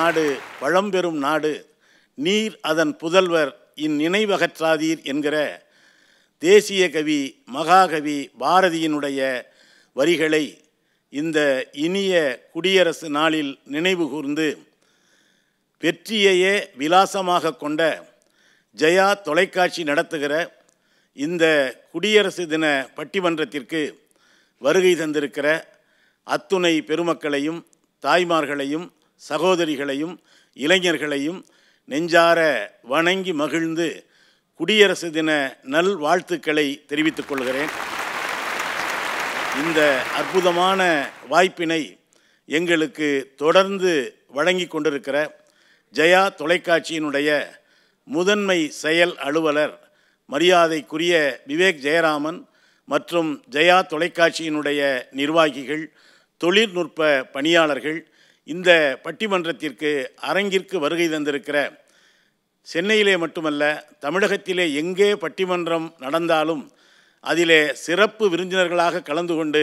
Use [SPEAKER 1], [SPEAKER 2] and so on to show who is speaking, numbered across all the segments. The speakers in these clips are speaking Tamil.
[SPEAKER 1] நாடு பழம்பெரும் நாடு நீர் அதன் புதல்வர் இந்நினைவகற்றாதீர் என்கிற தேசிய கவி மகாகவி பாரதியினுடைய வரிகளை இந்த இனிய குடியரசு நாளில் நினைவு கூர்ந்து வெற்றியையே விலாசமாக கொண்ட ஜயா தொலைக்காட்சி நடத்துகிற இந்த குடியரசு தின பட்டிமன்றத்திற்கு வருகை தந்திருக்கிற அத்துணை பெருமக்களையும் தாய்மார்களையும் சகோதரிகளையும் இளைஞர்களையும் நெஞ்சார வணங்கி மகிழ்ந்து குடியரசு தின நல் வாழ்த்துக்களை தெரிவித்துக் கொள்கிறேன் இந்த அற்புதமான வாய்ப்பினை எங்களுக்கு தொடர்ந்து வழங்கி கொண்டிருக்கிற ஜெயா தொலைக்காட்சியினுடைய முதன்மை செயல் அலுவலர் மரியாதைக்குரிய விவேக் ஜெயராமன் மற்றும் ஜெயா தொலைக்காட்சியினுடைய நிர்வாகிகள் தொழில்நுட்ப பணியாளர்கள் இந்த பட்டிமன்றத்திற்கு அரங்கிற்கு வருகை தந்திருக்கிற சென்னையிலே மட்டுமல்ல தமிழகத்திலே எங்கே பட்டிமன்றம் நடந்தாலும் அதிலே சிறப்பு விருந்தினர்களாக கலந்து கொண்டு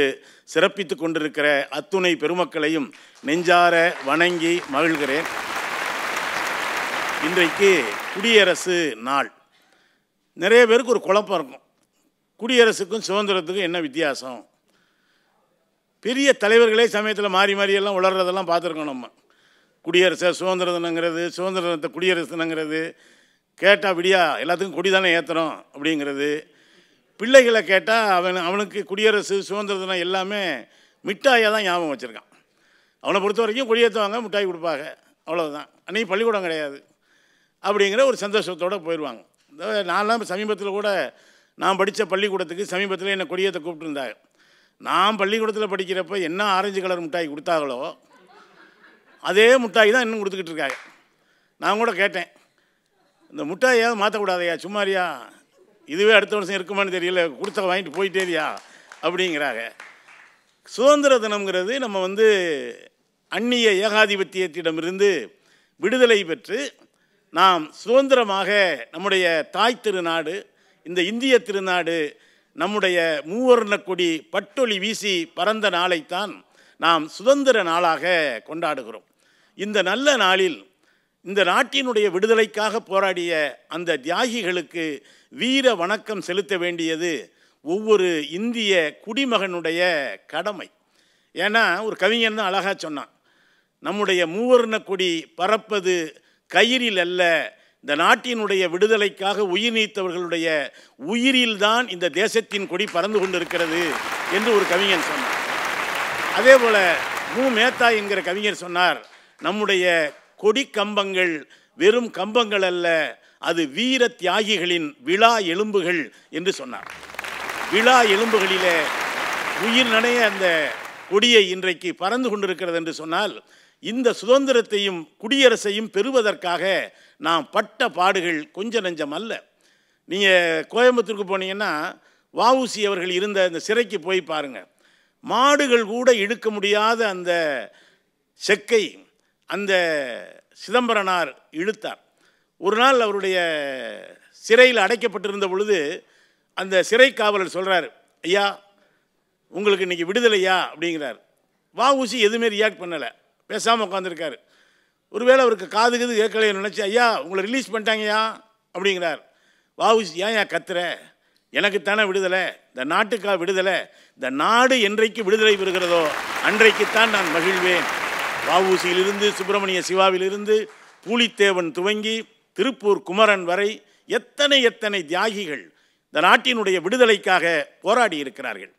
[SPEAKER 1] சிறப்பித்து கொண்டிருக்கிற அத்துணை பெருமக்களையும் நெஞ்சார வணங்கி மகிழ்கிறேன் இன்றைக்கு குடியரசு நாள் நிறைய பேருக்கு ஒரு குழப்பம் இருக்கும் குடியரசுக்கும் சுதந்திரத்துக்கும் என்ன வித்தியாசம் பெரிய தலைவர்களே சமயத்தில் மாறி மாறியெல்லாம் உளர்றதெல்லாம் பார்த்துருக்கோம் நம்ம குடியரசு சுதந்திர தினங்கிறது சுதந்திர தினத்தை குடியரசு தினங்கிறது கேட்டால் விடியா எல்லாத்துக்கும் கொடி தானே ஏற்றுறோம் அப்படிங்கிறது பிள்ளைகளை கேட்டால் அவன் அவனுக்கு குடியரசு சுதந்திர தினம் எல்லாமே மிட்டாயாக தான் ஞாபகம் வச்சுருக்கான் அவனை பொறுத்த வரைக்கும் கொடியேற்றுவாங்க மிட்டாய் கொடுப்பாங்க அவ்வளோதான் அன்றைக்கி பள்ளிக்கூடம் கிடையாது அப்படிங்கிற ஒரு சந்தோஷத்தோடு போயிடுவாங்க நான்லாம் சமீபத்தில் கூட நான் படித்த பள்ளிக்கூடத்துக்கு சமீபத்தில் என்னை கொடியேற்ற கூப்பிட்டுருந்தாங்க நான் பள்ளிக்கூடத்தில் படிக்கிறப்ப என்ன ஆரஞ்சு கலர் மிட்டாய் கொடுத்தாங்களோ அதே மிட்டாய் தான் இன்னும் கொடுத்துக்கிட்டு இருக்காங்க நான் கூட கேட்டேன் இந்த மிட்டாயை மாற்றக்கூடாதையா சும்மாரியா இதுவே அடுத்த வருஷம் இருக்குமான்னு தெரியல கொடுத்த வாங்கிட்டு போயிட்டேரியா அப்படிங்கிறாங்க சுதந்திர தினம்ங்கிறது நம்ம வந்து அந்நிய ஏகாதிபத்தியத்திடமிருந்து விடுதலை பெற்று நாம் சுதந்திரமாக நம்முடைய தாய் திருநாடு இந்த இந்திய திருநாடு நம்முடைய மூவர்ண கொடி பட்டொளி வீசி பறந்த நாளைத்தான் நாம் சுதந்திர நாளாக கொண்டாடுகிறோம் இந்த நல்ல நாளில் இந்த நாட்டினுடைய விடுதலைக்காக போராடிய அந்த தியாகிகளுக்கு வீர வணக்கம் செலுத்த வேண்டியது ஒவ்வொரு இந்திய குடிமகனுடைய கடமை ஏன்னா ஒரு கவிஞன் தான் அழகாக சொன்னான் நம்முடைய மூவர்ண கொடி பறப்பது கயிறில் அல்ல இந்த நாட்டினுடைய விடுதலைக்காக உயிர் நீத்தவர்களுடைய உயிரில்தான் இந்த தேசத்தின் கொடி பறந்து கொண்டிருக்கிறது என்று ஒரு கவிஞன் சொன்னார் அதே போல் மு மேத்தா என்கிற கவிஞர் சொன்னார் நம்முடைய கொடி கம்பங்கள் வெறும் கம்பங்கள் அல்ல அது வீர தியாகிகளின் விழா எலும்புகள் என்று சொன்னார் விழா எலும்புகளிலே உயிர் நனைய அந்த கொடியை இன்றைக்கு பறந்து கொண்டிருக்கிறது என்று சொன்னால் இந்த சுதந்திரத்தையும் குடியரசையும் பெறுவதற்காக நான் பட்ட பாடுகள் கொஞ்சம் நஞ்சம் அல்ல நீங்கள் கோயம்புத்தூருக்கு போனீங்கன்னா வவுசி அவர்கள் இருந்த அந்த சிறைக்கு போய் பாருங்கள் மாடுகள் கூட இழுக்க முடியாத அந்த செக்கை அந்த சிதம்பரனார் இழுத்தார் ஒரு நாள் அவருடைய சிறையில் அடைக்கப்பட்டிருந்த பொழுது அந்த சிறை காவலர் சொல்கிறார் ஐயா உங்களுக்கு இன்றைக்கி விடுதலையா அப்படிங்கிறார் வஉசி எதுவுமே ரியாக்ட் பண்ணலை பேசாமல் உட்காந்துருக்காரு ஒருவேளை அவருக்கு காது கது கேட்கலையே நினச்சி ஐயா உங்களை ரிலீஸ் பண்ணிட்டாங்கய்யா அப்படிங்கிறார் வாவுசி ஏன் ஏன் கத்துற எனக்குத்தானே விடுதலை இந்த நாட்டுக்கா விடுதலை இந்த நாடு என்றைக்கு விடுதலை பெறுகிறதோ அன்றைக்குத்தான் நான் மகிழ்வேன் வாவூசியிலிருந்து சுப்பிரமணிய சிவாவிலிருந்து பூலித்தேவன் துவங்கி திருப்பூர் குமரன் வரை எத்தனை எத்தனை தியாகிகள் இந்த நாட்டினுடைய விடுதலைக்காக போராடி இருக்கிறார்கள்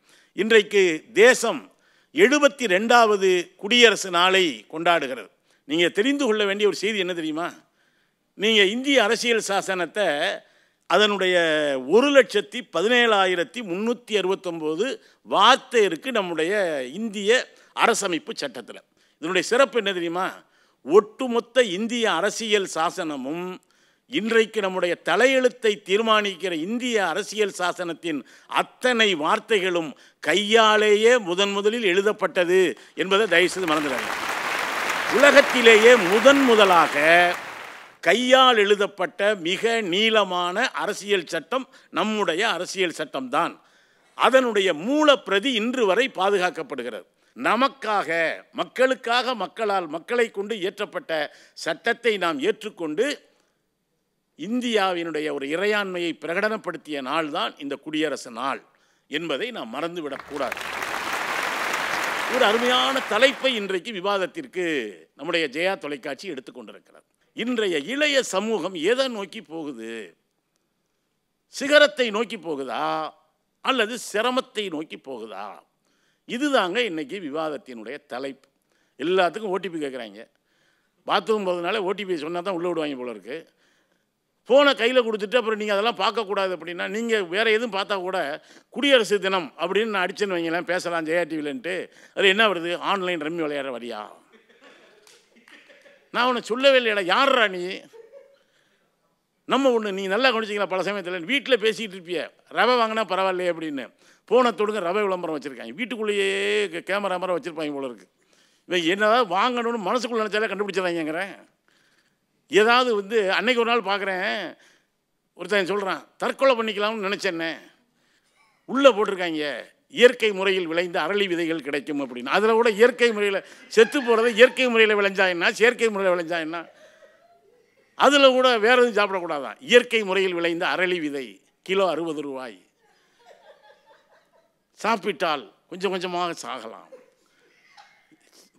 [SPEAKER 1] இன்றைக்கு தேசம் எழுபத்தி ரெண்டாவது குடியரசு நாளை கொண்டாடுகிறது நீங்கள் தெரிந்து கொள்ள வேண்டிய ஒரு செய்தி என்ன தெரியுமா நீங்கள் இந்திய அரசியல் சாசனத்தை அதனுடைய ஒரு லட்சத்தி பதினேழாயிரத்தி முந்நூற்றி அறுபத்தொம்போது வார்த்தை இருக்குது நம்முடைய இந்திய அரசமைப்பு சட்டத்தில் இதனுடைய சிறப்பு என்ன தெரியுமா ஒட்டுமொத்த இந்திய அரசியல் சாசனமும் இன்றைக்கு நம்முடைய தலையெழுத்தை தீர்மானிக்கிற இந்திய அரசியல் சாசனத்தின் அத்தனை வார்த்தைகளும் கையாலேயே முதன் முதலில் எழுதப்பட்டது என்பதை தயவுசெய்து மறந்துடுறாங்க உலகத்திலேயே முதன் முதலாக கையால் எழுதப்பட்ட மிக நீளமான அரசியல் சட்டம் நம்முடைய அரசியல் சட்டம்தான் அதனுடைய மூலப்பிரதி இன்று வரை பாதுகாக்கப்படுகிறது நமக்காக மக்களுக்காக மக்களால் மக்களை கொண்டு இயற்றப்பட்ட சட்டத்தை நாம் ஏற்றுக்கொண்டு இந்தியாவினுடைய ஒரு இறையாண்மையை பிரகடனப்படுத்திய நாள்தான் இந்த குடியரசு நாள் என்பதை நாம் மறந்துவிடக்கூடாது ஒரு அருமையான தலைப்பை இன்றைக்கு விவாதத்திற்கு நம்முடைய ஜெயா தொலைக்காட்சி எடுத்துக்கொண்டிருக்கிறார் இன்றைய இளைய சமூகம் எதை நோக்கி போகுது சிகரத்தை நோக்கி போகுதா அல்லது சிரமத்தை நோக்கி போகுதா இதுதாங்க இன்றைக்கி விவாதத்தினுடைய தலைப்பு எல்லாத்துக்கும் ஓடிபி கேட்குறாங்க பாத்ரூம் போகிறதுனால ஓடிபி சொன்னால் தான் உள்ளே விடுவாங்க போல இருக்குது ஃபோனை கையில் கொடுத்துட்டு அப்புறம் நீங்கள் அதெல்லாம் பார்க்கக்கூடாது அப்படின்னா நீங்கள் வேறு எதுவும் பார்த்தா கூட குடியரசு தினம் அப்படின்னு நான் அடிச்சுன்னு வைங்களேன் பேசலாம் ஜெயா டிவிலன்ட்டு அது என்ன வருது ஆன்லைன் ரம்மி விளையாடுற வரியா நான் உன்னை சொல்லவே இல்லையடா யார் நீ நம்ம ஒன்று நீ நல்லா கவனிச்சிங்களா பல சமயத்தில் வீட்டில் பேசிகிட்டு இருப்பிய ரவை வாங்கினா பரவாயில்லையே அப்படின்னு ஃபோனை தொடுங்க ரவை விளம்பரம் வச்சுருக்காங்க வீட்டுக்குள்ளேயே கேமரா மரம் வச்சுருப்பாங்க இவ்வளோ இருக்குது இவன் என்னதான் வாங்கணும்னு மனசுக்குள்ளே நினச்சாலே கண்டுபிடிச்சிடறாங்கிறேன் ஏதாவது வந்து அன்னைக்கு ஒரு நாள் பார்க்குறேன் ஒருத்தன் சொல்கிறான் தற்கொலை பண்ணிக்கலாம்னு நினச்சேன்னே உள்ளே போட்டிருக்காங்க இயற்கை முறையில் விளைந்த அரளி விதைகள் கிடைக்கும் அப்படின்னு அதில் கூட இயற்கை முறையில் செத்து போகிறத இயற்கை முறையில் விளைஞ்சா என்ன செயற்கை முறையில் விளைஞ்சா என்ன அதில் கூட வேறு எதுவும் சாப்பிடக்கூடாதான் இயற்கை முறையில் விளைந்த அரளி விதை கிலோ அறுபது ரூபாய் சாப்பிட்டால் கொஞ்சம் கொஞ்சமாக சாகலாம்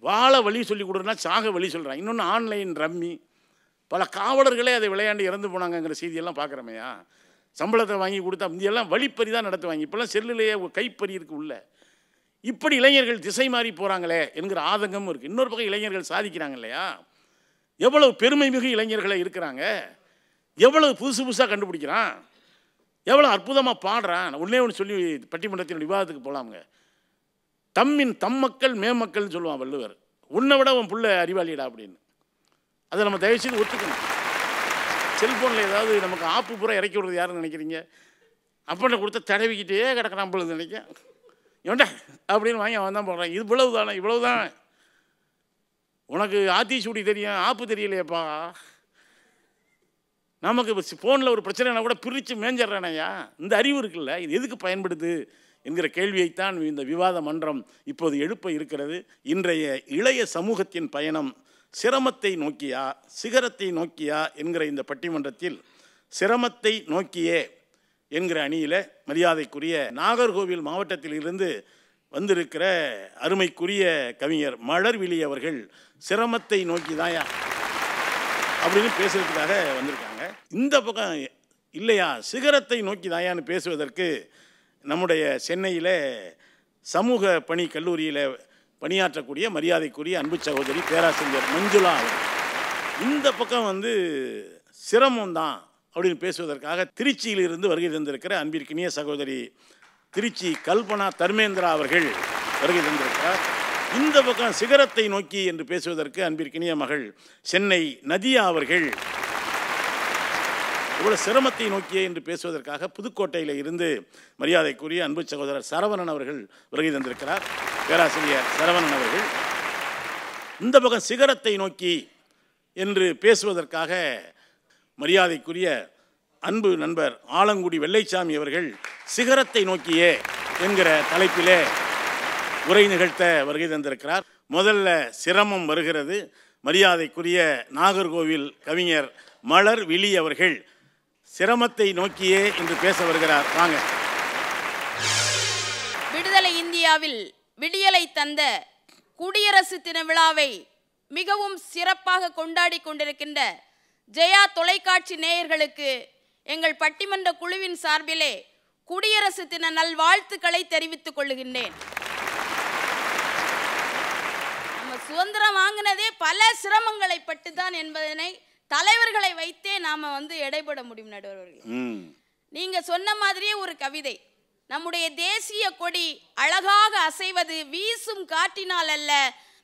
[SPEAKER 1] வாழ வழி சொல்லி கொடுன்னா சாக வழி சொல்கிறான் இன்னொன்று ஆன்லைன் ரம்மி பல காவலர்களே அதை விளையாண்டு இறந்து போனாங்கங்கிற செய்தியெல்லாம் பார்க்குறோமையா சம்பளத்தை வாங்கி கொடுத்தா முந்தியெல்லாம் வழிப்பறி தான் நடத்துவாங்க இப்போல்லாம் செல்லுலேயே கைப்பறி இருக்குது உள்ள இப்படி இளைஞர்கள் திசை மாறி போகிறாங்களே என்கிற ஆதங்கமும் இருக்குது இன்னொரு பக்கம் இளைஞர்கள் சாதிக்கிறாங்க இல்லையா எவ்வளவு பெருமை மிகு இளைஞர்களாக இருக்கிறாங்க எவ்வளவு புதுசு புதுசாக கண்டுபிடிக்கிறான் எவ்வளோ அற்புதமாக பாடுறான் ஒன்றே ஒன்று சொல்லி பட்டிமன்றத்தின் விவாதத்துக்கு போகலாமுங்க தம்மின் தம்மக்கள் மேமக்கள்னு சொல்லுவான் வள்ளுவர் உன்னை விட உன் பிள்ளை அறிவாளியிடா அப்படின்னு அதை நம்ம தயவுசெய்து ஒத்துக்கணும் செல்ஃபோனில் ஏதாவது நமக்கு ஆப்பு பூரா இறக்கி விடுறது யாருன்னு நினைக்கிறீங்க அப்பன்ன கொடுத்த தடவிக்கிட்டே கிடக்கிறான் பொழுது நினைக்கேன் ஏண்டா அப்படின்னு வாங்கி அவன் தான் போடுறான் இது இவ்வளவு தானே இவ்வளவு தானே உனக்கு ஆத்தி சூடி தெரியும் ஆப்பு தெரியலையப்பா நமக்கு இப்போ ஃபோனில் ஒரு பிரச்சனைனா கூட பிரித்து மேஞ்சிட்றேனையா இந்த அறிவு இருக்குல்ல இது எதுக்கு பயன்படுது என்கிற கேள்வியைத்தான் இந்த விவாத மன்றம் இப்போது எழுப்ப இருக்கிறது இன்றைய இளைய சமூகத்தின் பயணம் சிரமத்தை நோக்கியா சிகரத்தை நோக்கியா என்கிற இந்த பட்டிமன்றத்தில் சிரமத்தை நோக்கியே என்கிற அணியில் மரியாதைக்குரிய நாகர்கோவில் மாவட்டத்திலிருந்து வந்திருக்கிற அருமைக்குரிய கவிஞர் மலர்விழி அவர்கள் சிரமத்தை நோக்கி தாயா அப்படின்னு பேசுறதுக்காக வந்திருக்காங்க இந்த பக்கம் இல்லையா சிகரத்தை நோக்கி தாயான்னு பேசுவதற்கு நம்முடைய சென்னையில் சமூக பணி கல்லூரியில் பணியாற்றக்கூடிய மரியாதைக்குரிய அன்பு சகோதரி பேராசிரியர் மஞ்சுளா அவர் இந்த பக்கம் வந்து சிரமம் தான் அப்படின்னு பேசுவதற்காக திருச்சியிலிருந்து வருகை தந்திருக்கிற அன்பிற்கினிய சகோதரி திருச்சி கல்பனா தர்மேந்திரா அவர்கள் வருகை தந்திருக்கிறார் இந்த பக்கம் சிகரத்தை நோக்கி என்று பேசுவதற்கு அன்பிற்கினிய மகள் சென்னை நதியா அவர்கள் இவ்வளோ சிரமத்தை நோக்கியே என்று பேசுவதற்காக புதுக்கோட்டையில இருந்து மரியாதைக்குரிய அன்பு சகோதரர் சரவணன் அவர்கள் வருகை தந்திருக்கிறார் பேராசிரியர் சரவணன் அவர்கள் இந்த பக்கம் சிகரத்தை நோக்கி என்று பேசுவதற்காக மரியாதைக்குரிய அன்பு நண்பர் ஆலங்குடி வெள்ளைச்சாமி அவர்கள் சிகரத்தை நோக்கியே என்கிற தலைப்பிலே உரை நிகழ்த்த வருகை தந்திருக்கிறார் முதல்ல சிரமம் வருகிறது மரியாதைக்குரிய நாகர்கோவில் கவிஞர் மலர் விழி அவர்கள் சிரமத்தை நோக்கியே இன்று பேச வருகிறார் வாங்க
[SPEAKER 2] விடுதலை இந்தியாவில் விடியலை தந்த குடியரசு தின விழாவை மிகவும் சிறப்பாக கொண்டாடி கொண்டிருக்கின்ற ஜெயா தொலைக்காட்சி நேயர்களுக்கு எங்கள் பட்டிமன்ற குழுவின் சார்பிலே குடியரசு தின நல்வாழ்த்துக்களை தெரிவித்துக் கொள்கின்றேன் நம்ம சுதந்திரம் வாங்கினதே பல சிரமங்களை பட்டுதான் என்பதனை தலைவர்களை வைத்தே நாம வந்து எடைபட முடியும் நடுவர் நீங்க சொன்ன மாதிரியே ஒரு கவிதை நம்முடைய தேசிய கொடி அழகாக அசைவது வீசும் காற்றினால் அல்ல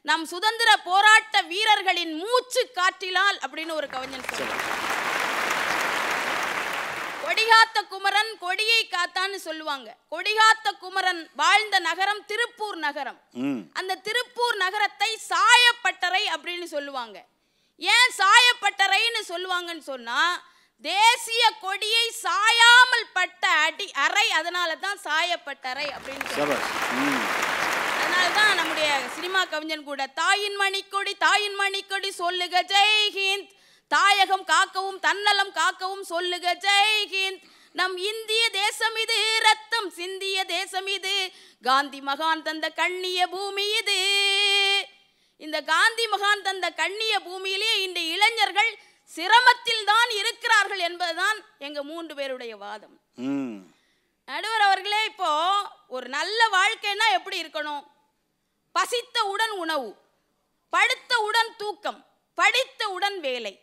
[SPEAKER 2] நம் சுதந்திர போராட்ட வீரர்களின் மூச்சு காற்றினால் அப்படின்னு ஒரு கவிஞன் சொல்லுவாங்க கொடிகாத்த குமரன் கொடியை காத்தான்னு சொல்லுவாங்க கொடிகாத்த குமரன் வாழ்ந்த நகரம் திருப்பூர் நகரம் அந்த திருப்பூர் நகரத்தை சாயப்பட்டறை அப்படின்னு சொல்லுவாங்க ஏன் சாயப்பட்டறைன்னு சொல்லுவாங்கன்னு சொன்னால் தேசிய கொடியை சாயாமல் பட்ட அடி அறை அதனால தான் சாயப்பட்டறை அப்படின்னு அதனால தான் நம்முடைய சினிமா கவிஞன் கூட தாயின் மணிக்கொடி தாயின் மணிக்கொடி சொல்லுக ஜெய்ஹிந்த் தாயகம் காக்கவும் தன்னலம் காக்கவும் சொல்லுக ஜெய்ஹிந்த் நம் இந்திய தேசம் இது ரத்தம் சிந்திய தேசம் இது காந்தி மகான் தந்த கண்ணிய பூமி இது இந்த காந்தி மகான் தந்த கண்ணிய பூமியிலே இந்த இளைஞர்கள் சிரமத்தில் தான் இருக்கிறார்கள் என்பதுதான் எங்க மூன்று பேருடைய வாதம் நடுவர் அவர்களே இப்போ ஒரு நல்ல வாழ்க்கைன்னா எப்படி இருக்கணும் பசித்த உடன் உணவு படுத்த உடன் தூக்கம் படித்த உடன் வேலை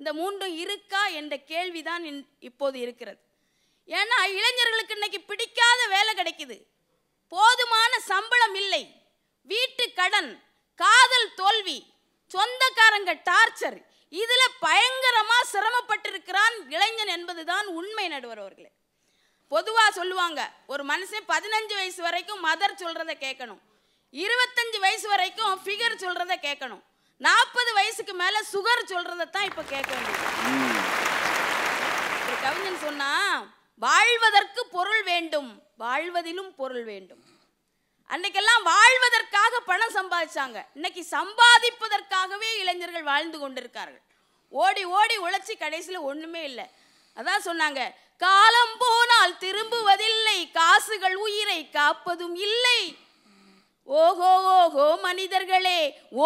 [SPEAKER 2] இந்த மூன்றும் இருக்கா என்ற கேள்விதான் இப்போது இருக்கிறது ஏன்னா இளைஞர்களுக்கு இன்னைக்கு பிடிக்காத வேலை கிடைக்குது போதுமான சம்பளம் இல்லை வீட்டு கடன் காதல் தோல்வி சொந்தக்காரங்க டார்ச்சர் இதில் பயங்கரமாக சிரமப்பட்டிருக்கிறான் இளைஞன் என்பதுதான் உண்மை நடுவர் அவர்களே பொதுவாக சொல்லுவாங்க ஒரு மனுஷன் பதினஞ்சு வயசு வரைக்கும் மதர் சொல்கிறத கேட்கணும் இருபத்தஞ்சு வயசு வரைக்கும் ஃபிகர் சொல்கிறத கேட்கணும் நாற்பது வயசுக்கு மேலே சுகர் சொல்கிறத தான் இப்போ கேட்க வேண்டும் கவிஞன் சொன்னால் வாழ்வதற்கு பொருள் வேண்டும் வாழ்வதிலும் பொருள் வேண்டும் அன்னைக்கெல்லாம் வாழ்வதற்காக பணம் சம்பாதிச்சாங்க இன்னைக்கு சம்பாதிப்பதற்காகவே இளைஞர்கள் வாழ்ந்து கொண்டிருக்கார்கள் ஓடி ஓடி உழைச்சி கடைசியில் ஒன்றுமே இல்லை அதான் சொன்னாங்க காலம் போனால் திரும்புவதில்லை காசுகள் உயிரை காப்பதும் இல்லை ஓஹோ ஓஹோ மனிதர்களே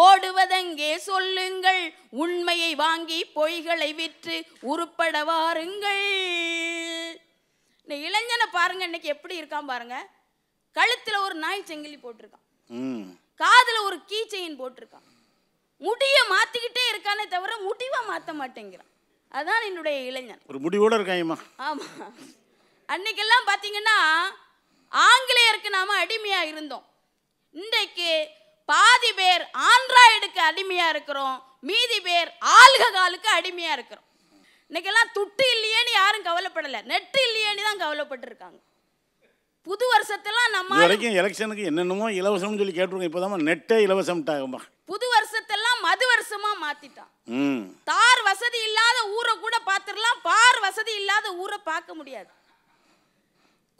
[SPEAKER 2] ஓடுவதெங்கே சொல்லுங்கள் உண்மையை வாங்கி பொய்களை விற்று உருப்பட வாருங்கள் இந்த இளைஞனை பாருங்க இன்னைக்கு எப்படி இருக்கான் பாருங்கள் கழுத்துல ஒரு நாய் செங்கிலி போட்டிருக்கான் காதுல ஒரு கீ செயின் போட்டிருக்கான் முடிய மாத்திக்கிட்டே இருக்கானே தவிர முடிவா மாத்த மாட்டேங்கிறான் அதான் என்னுடைய இளைஞன்
[SPEAKER 1] ஒரு முடிவோட இருக்காங்கம்மா
[SPEAKER 2] ஆமா அன்னைக்கெல்லாம் பாத்தீங்கன்னா ஆங்கிலேயருக்கு நாம அடிமையா இருந்தோம் இன்றைக்கு பாதி பேர் ஆண்ட்ராய்டுக்கு அடிமையா இருக்கிறோம் மீதி பேர் ஆல்கஹாலுக்கு அடிமையா இருக்கிறோம் இன்னைக்கெல்லாம் துட்டு இல்லையேன்னு யாரும் கவலைப்படலை நெட்டு இல்லையேன்னு தான் கவலைப்பட்டிருக்காங்க புது வருஷத்தெல்லாம் நம்ம வரைக்கும்
[SPEAKER 1] எலெக்ஷனுக்கு என்னென்னமோ இலவசம்னு சொல்லி கேட்டிருக்கோம் இப்போதான் நெட்டே இலவசம்ட்டாகமா
[SPEAKER 2] புது வருஷத்தெல்லாம் மது வருஷமா மாத்திட்டான் தார் வசதி இல்லாத ஊரை கூட பார்த்துடலாம் பார் வசதி இல்லாத ஊரை பார்க்க முடியாது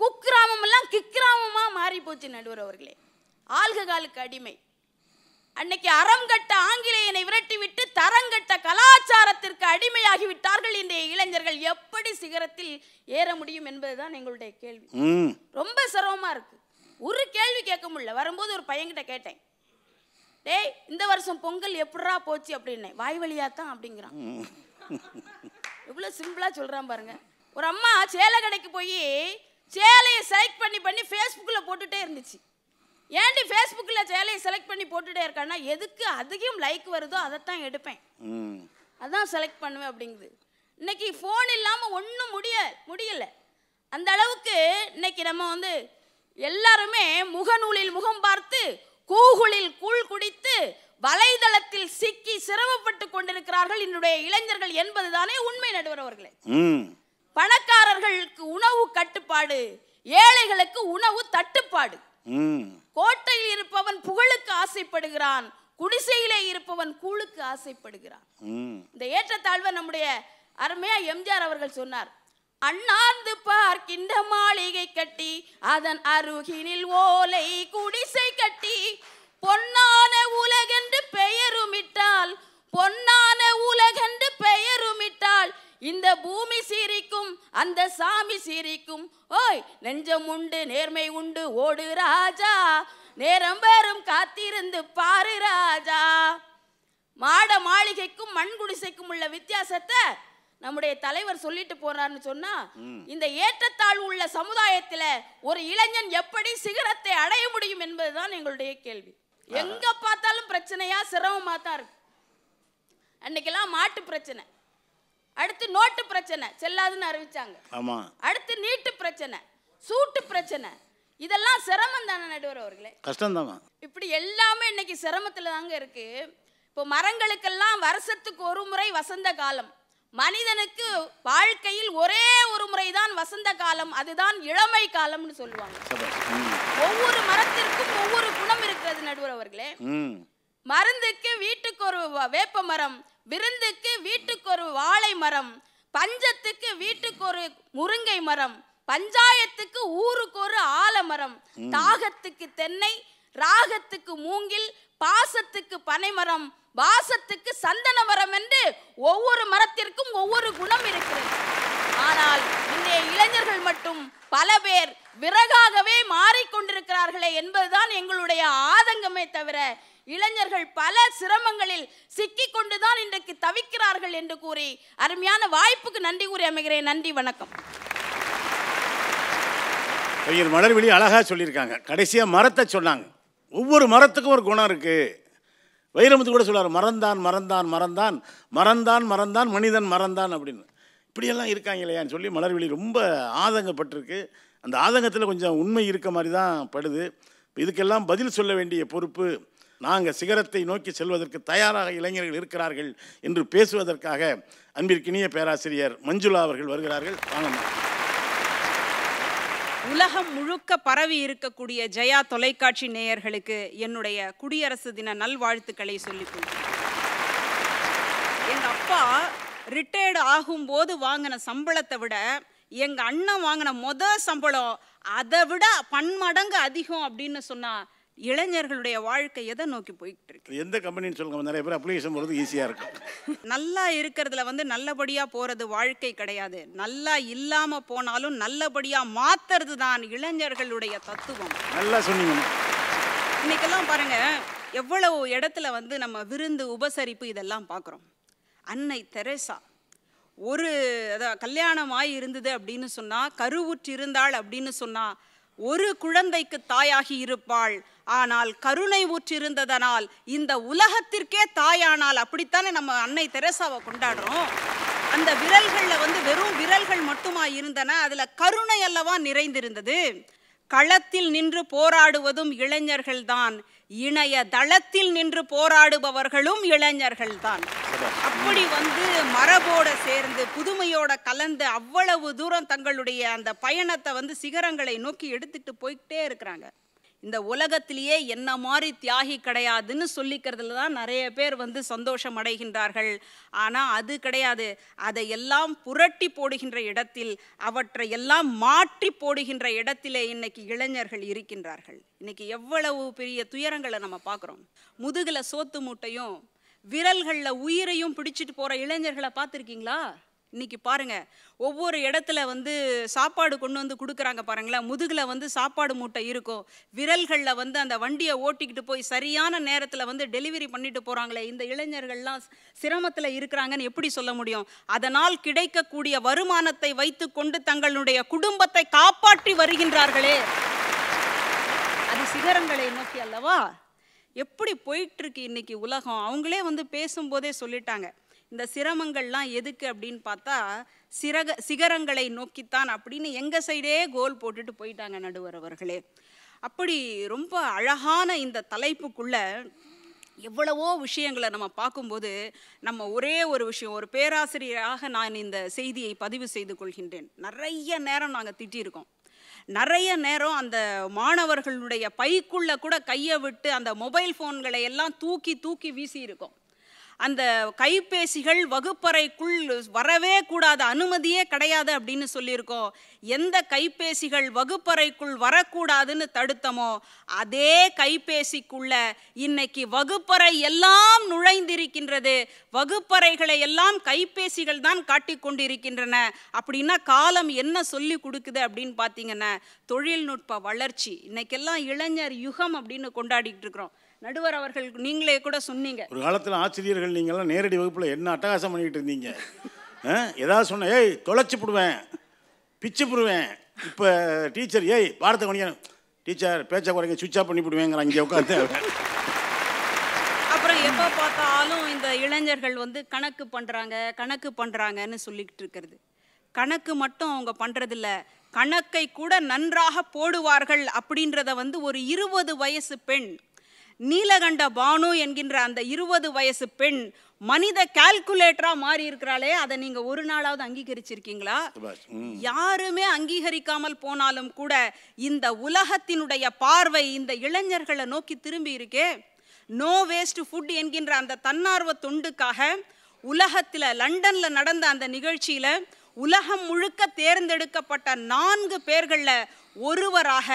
[SPEAKER 2] குக்கிராமம் எல்லாம் கிக்கிராமமா மாறி போச்சு நடுவர் அவர்களே ஆல்ககாலுக்கு அடிமை அன்னைக்கு அறம் கட்ட ஆங்கிலேயனை விரட்டிவிட்டு தரங்கட்ட கலாச்சாரத்திற்கு அடிமையாகி விட்டார்கள் இந்த இளைஞர்கள் எப்படி சிகரத்தில் ஏற முடியும் என்பதுதான் எங்களுடைய கேள்வி ரொம்ப சிரமமா இருக்கு ஒரு கேள்வி கேட்க முடியல வரும்போது ஒரு பையன்கிட்ட கேட்டேன் டேய் இந்த வருஷம் பொங்கல் எப்படா போச்சு அப்படின்னேன் வாய் வழியா தான் அப்படிங்கிறான் எவ்வளவு சிம்பிளா சொல்றான் பாருங்க ஒரு அம்மா சேலை கடைக்கு போய் சேலையை செலக்ட் பண்ணி பண்ணி ஃபேஸ்புக்கில் போட்டுட்டே இருந்துச்சு ஏன்டி ஃபேஸ்புக்கில் சேலையை செலக்ட் பண்ணி போட்டுட்டே இருக்கான்னா எதுக்கு அதிகம் லைக் வருதோ அதைத்தான் எடுப்பேன் அதான் செலக்ட் பண்ணுவேன் அப்படிங்குது இன்னைக்கு ஃபோன் இல்லாமல் ஒன்றும் முடிய முடியல அந்த அளவுக்கு இன்னைக்கு நம்ம வந்து எல்லாருமே முகநூலில் முகம் பார்த்து கூகுளில் கூழ் குடித்து வலைதளத்தில் சிக்கி சிரமப்பட்டு கொண்டிருக்கிறார்கள் என்னுடைய இளைஞர்கள் என்பது தானே உண்மை நடுவர் அவர்களே பணக்காரர்களுக்கு உணவு கட்டுப்பாடு ஏழைகளுக்கு உணவு தட்டுப்பாடு கோட்டையில் இருப்பவன் புகழுக்கு ஆசைப்படுகிறான் குடிசையிலே இருப்பவன் கூழுக்கு ஆசைப்படுகிறான் இந்த ஏற்றத்தாழ்வை நம்முடைய அருமையா எம்ஜிஆர் அவர்கள் சொன்னார் அண்ணாந்து பார்க்கின்ற மாளிகை கட்டி அதன் அருகினில் ஓலை குடிசை கட்டி பொன்னான உலகென்று பெயருமிட்டால் பொன்னான உலகென்று பெயருமிட்டால் இந்த பூமி சீரிக்கும் அந்த சாமி சீரிக்கும் ஓய் நெஞ்சம் உண்டு நேர்மை உண்டு ஓடு ராஜா நேரம் வரும் காத்திருந்து பாரு ராஜா மாட மாளிகைக்கும் மண் குடிசைக்கும் உள்ள வித்தியாசத்தை நம்முடைய தலைவர் சொல்லிட்டு போறார்னு சொன்னா இந்த ஏற்றத்தாழ் உள்ள சமுதாயத்துல ஒரு இளைஞன் எப்படி சிகரத்தை அடைய முடியும் என்பதுதான் எங்களுடைய கேள்வி எங்க பார்த்தாலும் பிரச்சனையா சிரமமா தான் இருக்கு அன்னைக்கெல்லாம் மாட்டு பிரச்சனை அடுத்து நோட்டு பிரச்சனை செல்லாதுன்னு அறிவிச்சாங்க ஆமா அடுத்து நீட்டு பிரச்சனை சூட்டு பிரச்சனை இதெல்லாம் சிரமம் தானே நடுவர் அவர்களே கஷ்டம்தான் இப்படி எல்லாமே இன்னைக்கு சிரமத்தில் தாங்க இருக்கு இப்போ மரங்களுக்கெல்லாம் வருஷத்துக்கு ஒரு முறை வசந்த காலம் மனிதனுக்கு வாழ்க்கையில் ஒரே ஒரு முறை தான் வசந்த காலம் அதுதான் இளமை காலம்னு சொல்லுவாங்க ஒவ்வொரு மரத்திற்கும் ஒவ்வொரு குணம் இருக்கிறது நடுவர் அவர்களே மருந்துக்கு வீட்டுக்கு ஒரு வேப்ப மரம் விருந்துக்கு வீட்டுக்கு ஒரு வாழை மரம் பஞ்சத்துக்கு வீட்டுக்கு ஒரு முருங்கை மரம் பஞ்சாயத்துக்கு ஊருக்கு ஒரு ஆலமரம் தாகத்துக்கு தென்னை ராகத்துக்கு மூங்கில் பாசத்துக்கு பனைமரம் வாசத்துக்கு சந்தன மரம் என்று ஒவ்வொரு மரத்திற்கும் ஒவ்வொரு குணம் இருக்கிறது ஆனால் இன்றைய இளைஞர்கள் மட்டும் பல பேர் விறகாகவே மாறிக்கொண்டிருக்கிறார்களே என்பதுதான் எங்களுடைய ஆதங்கமே தவிர இளைஞர்கள் பல சிரமங்களில் சிக்கி கொண்டுதான் இன்றைக்கு தவிக்கிறார்கள் என்று கூறி அருமையான வாய்ப்புக்கு நன்றி கூறி அமைகிறேன் நன்றி வணக்கம்
[SPEAKER 1] கவிஞர் மலர்விழி அழகாக சொல்லியிருக்காங்க கடைசியாக மரத்தை சொன்னாங்க ஒவ்வொரு மரத்துக்கும் ஒரு குணம் இருக்குது வைரமுத்து கூட சொல்லுவார் மறந்தான் மறந்தான் மறந்தான் மறந்தான் மறந்தான் மனிதன் மறந்தான் அப்படின்னு இப்படியெல்லாம் இருக்காங்க இல்லையான்னு சொல்லி மலர்விழி ரொம்ப ஆதங்கப்பட்டிருக்கு அந்த ஆதங்கத்தில் கொஞ்சம் உண்மை இருக்க மாதிரி தான் படுது இதுக்கெல்லாம் பதில் சொல்ல வேண்டிய பொறுப்பு நாங்கள் சிகரத்தை நோக்கி செல்வதற்கு தயாராக இளைஞர்கள் இருக்கிறார்கள் என்று பேசுவதற்காக அன்பிற்கினிய பேராசிரியர் மஞ்சுளா அவர்கள் வருகிறார்கள் வாங்க
[SPEAKER 3] உலகம் முழுக்க பரவி இருக்கக்கூடிய ஜெயா தொலைக்காட்சி நேயர்களுக்கு என்னுடைய குடியரசு தின நல்வாழ்த்துக்களை சொல்லிக் எங்கள் அப்பா ரிட்டையர்டு ஆகும்போது வாங்கின சம்பளத்தை விட எங்கள் அண்ணன் வாங்கின மொதல் சம்பளம் அதை விட பன்மடங்கு அதிகம் அப்படின்னு சொன்னால் இளைஞர்களுடைய வாழ்க்கை எதை நோக்கி போய்கிட்டு
[SPEAKER 1] இருக்கு எந்த கம்பெனின்னு சொல்லுங்க நிறைய பேர் அப்ளிகேஷன் போகிறது ஈஸியாக இருக்கும்
[SPEAKER 3] நல்லா இருக்கிறதுல வந்து நல்லபடியாக போகிறது வாழ்க்கை கிடையாது நல்லா இல்லாமல் போனாலும் நல்லபடியாக மாத்துறது தான் இளைஞர்களுடைய தத்துவம் நல்லா சொன்னீங்க இன்னைக்கெல்லாம் பாருங்க எவ்வளவு இடத்துல வந்து நம்ம விருந்து உபசரிப்பு இதெல்லாம் பார்க்குறோம் அன்னை தெரசா ஒரு அதான் ஆகி இருந்தது அப்படின்னு சொன்னால் கருவுற்றிருந்தாள் அப்படின்னு சொன்னால் ஒரு குழந்தைக்கு தாயாகி இருப்பாள் ஆனால் கருணை ஊற்றிருந்ததனால் இந்த உலகத்திற்கே தாயானால் அப்படித்தானே நம்ம அன்னை தெரசாவை கொண்டாடுறோம் அந்த விரல்களில் வந்து வெறும் விரல்கள் மட்டுமா இருந்தன அதில் கருணை அல்லவா நிறைந்திருந்தது களத்தில் நின்று போராடுவதும் இளைஞர்கள்தான் இணைய தளத்தில் நின்று போராடுபவர்களும் இளைஞர்கள் தான் அப்படி வந்து மரபோட சேர்ந்து புதுமையோட கலந்து அவ்வளவு தூரம் தங்களுடைய அந்த பயணத்தை வந்து சிகரங்களை நோக்கி எடுத்துட்டு போய்கிட்டே இருக்கிறாங்க இந்த உலகத்திலேயே என்ன மாதிரி தியாகி கிடையாதுன்னு சொல்லிக்கிறதுல தான் நிறைய பேர் வந்து சந்தோஷம் அடைகின்றார்கள் ஆனால் அது கிடையாது அதை எல்லாம் புரட்டி போடுகின்ற இடத்தில் அவற்றை எல்லாம் மாற்றி போடுகின்ற இடத்திலே இன்னைக்கு இளைஞர்கள் இருக்கின்றார்கள் இன்னைக்கு எவ்வளவு பெரிய துயரங்களை நம்ம பார்க்குறோம் முதுகில் சோத்து மூட்டையும் விரல்களில் உயிரையும் பிடிச்சிட்டு போகிற இளைஞர்களை பார்த்துருக்கீங்களா இன்றைக்கி பாருங்கள் ஒவ்வொரு இடத்துல வந்து சாப்பாடு கொண்டு வந்து கொடுக்குறாங்க பாருங்களேன் முதுகில் வந்து சாப்பாடு மூட்டை இருக்கும் விரல்களில் வந்து அந்த வண்டியை ஓட்டிக்கிட்டு போய் சரியான நேரத்தில் வந்து டெலிவரி பண்ணிட்டு போகிறாங்களே இந்த இளைஞர்கள்லாம் சிரமத்தில் இருக்கிறாங்கன்னு எப்படி சொல்ல முடியும் அதனால் கிடைக்கக்கூடிய வருமானத்தை வைத்து கொண்டு தங்களுடைய குடும்பத்தை காப்பாற்றி வருகின்றார்களே அது சிகரங்களை நோக்கி அல்லவா எப்படி போயிட்டுருக்கு இன்றைக்கி உலகம் அவங்களே வந்து பேசும்போதே சொல்லிட்டாங்க இந்த சிரமங்கள்லாம் எதுக்கு அப்படின்னு பார்த்தா சிறக சிகரங்களை நோக்கித்தான் அப்படின்னு எங்கள் சைடே கோல் போட்டுட்டு போயிட்டாங்க நடுவர் அவர்களே அப்படி ரொம்ப அழகான இந்த தலைப்புக்குள்ள எவ்வளவோ விஷயங்களை நம்ம பார்க்கும்போது நம்ம ஒரே ஒரு விஷயம் ஒரு பேராசிரியராக நான் இந்த செய்தியை பதிவு செய்து கொள்கின்றேன் நிறைய நேரம் நாங்கள் திட்டியிருக்கோம் நிறைய நேரம் அந்த மாணவர்களுடைய பைக்குள்ளே கூட கையை விட்டு அந்த மொபைல் ஃபோன்களை எல்லாம் தூக்கி தூக்கி வீசியிருக்கோம் அந்த கைபேசிகள் வகுப்பறைக்குள் வரவே கூடாது அனுமதியே கிடையாது அப்படின்னு சொல்லியிருக்கோம் எந்த கைபேசிகள் வகுப்பறைக்குள் வரக்கூடாதுன்னு தடுத்தமோ அதே கைபேசிக்குள்ள இன்னைக்கு வகுப்பறை எல்லாம் நுழைந்திருக்கின்றது வகுப்பறைகளை எல்லாம் கைபேசிகள் தான் காட்டி கொண்டிருக்கின்றன அப்படின்னா காலம் என்ன சொல்லி கொடுக்குது அப்படின்னு பார்த்தீங்கன்னா தொழில்நுட்ப வளர்ச்சி இன்னைக்கெல்லாம் இளைஞர் யுகம் அப்படின்னு கொண்டாடிட்டு இருக்கிறோம் நடுவர் அவர்கள் நீங்களே கூட சொன்னீங்க
[SPEAKER 1] ஒரு காலத்தில் ஆசிரியர்கள் நீங்கள்லாம் நேரடி வகுப்பில் என்ன அட்டகாசம் பண்ணிக்கிட்டு இருந்தீங்க ஏதாவது சொன்ன ஏய் தொலைச்சி போடுவேன் பிச்சு போடுவேன் இப்போ டீச்சர் ஏய் பாடத்தை கொஞ்சம் டீச்சர் பேச்சை குறைங்க சுவிச் ஆஃப் பண்ணி போடுவேங்கிற அங்கே உட்காந்து
[SPEAKER 3] அப்புறம் எப்போ பார்த்தாலும் இந்த இளைஞர்கள் வந்து கணக்கு பண்ணுறாங்க கணக்கு பண்ணுறாங்கன்னு சொல்லிக்கிட்டு இருக்கிறது கணக்கு மட்டும் அவங்க பண்ணுறதில்ல கணக்கை கூட நன்றாக போடுவார்கள் அப்படின்றத வந்து ஒரு இருபது வயசு பெண் நீலகண்ட பானு என்கின்ற அந்த இருபது வயசு பெண் மனித கால்குலேட்டரா மாறி இருக்கிறாளே அதை நீங்க ஒரு நாளாவது அங்கீகரிச்சிருக்கீங்களா யாருமே அங்கீகரிக்காமல் போனாலும் கூட இந்த உலகத்தினுடைய பார்வை இந்த இளைஞர்களை நோக்கி திரும்பி இருக்கே நோ வேஸ்ட் ஃபுட் என்கின்ற அந்த தன்னார்வ தொண்டுக்காக உலகத்தில் லண்டனில் நடந்த அந்த நிகழ்ச்சியில் உலகம் முழுக்க தேர்ந்தெடுக்கப்பட்ட நான்கு பேர்களில் ஒருவராக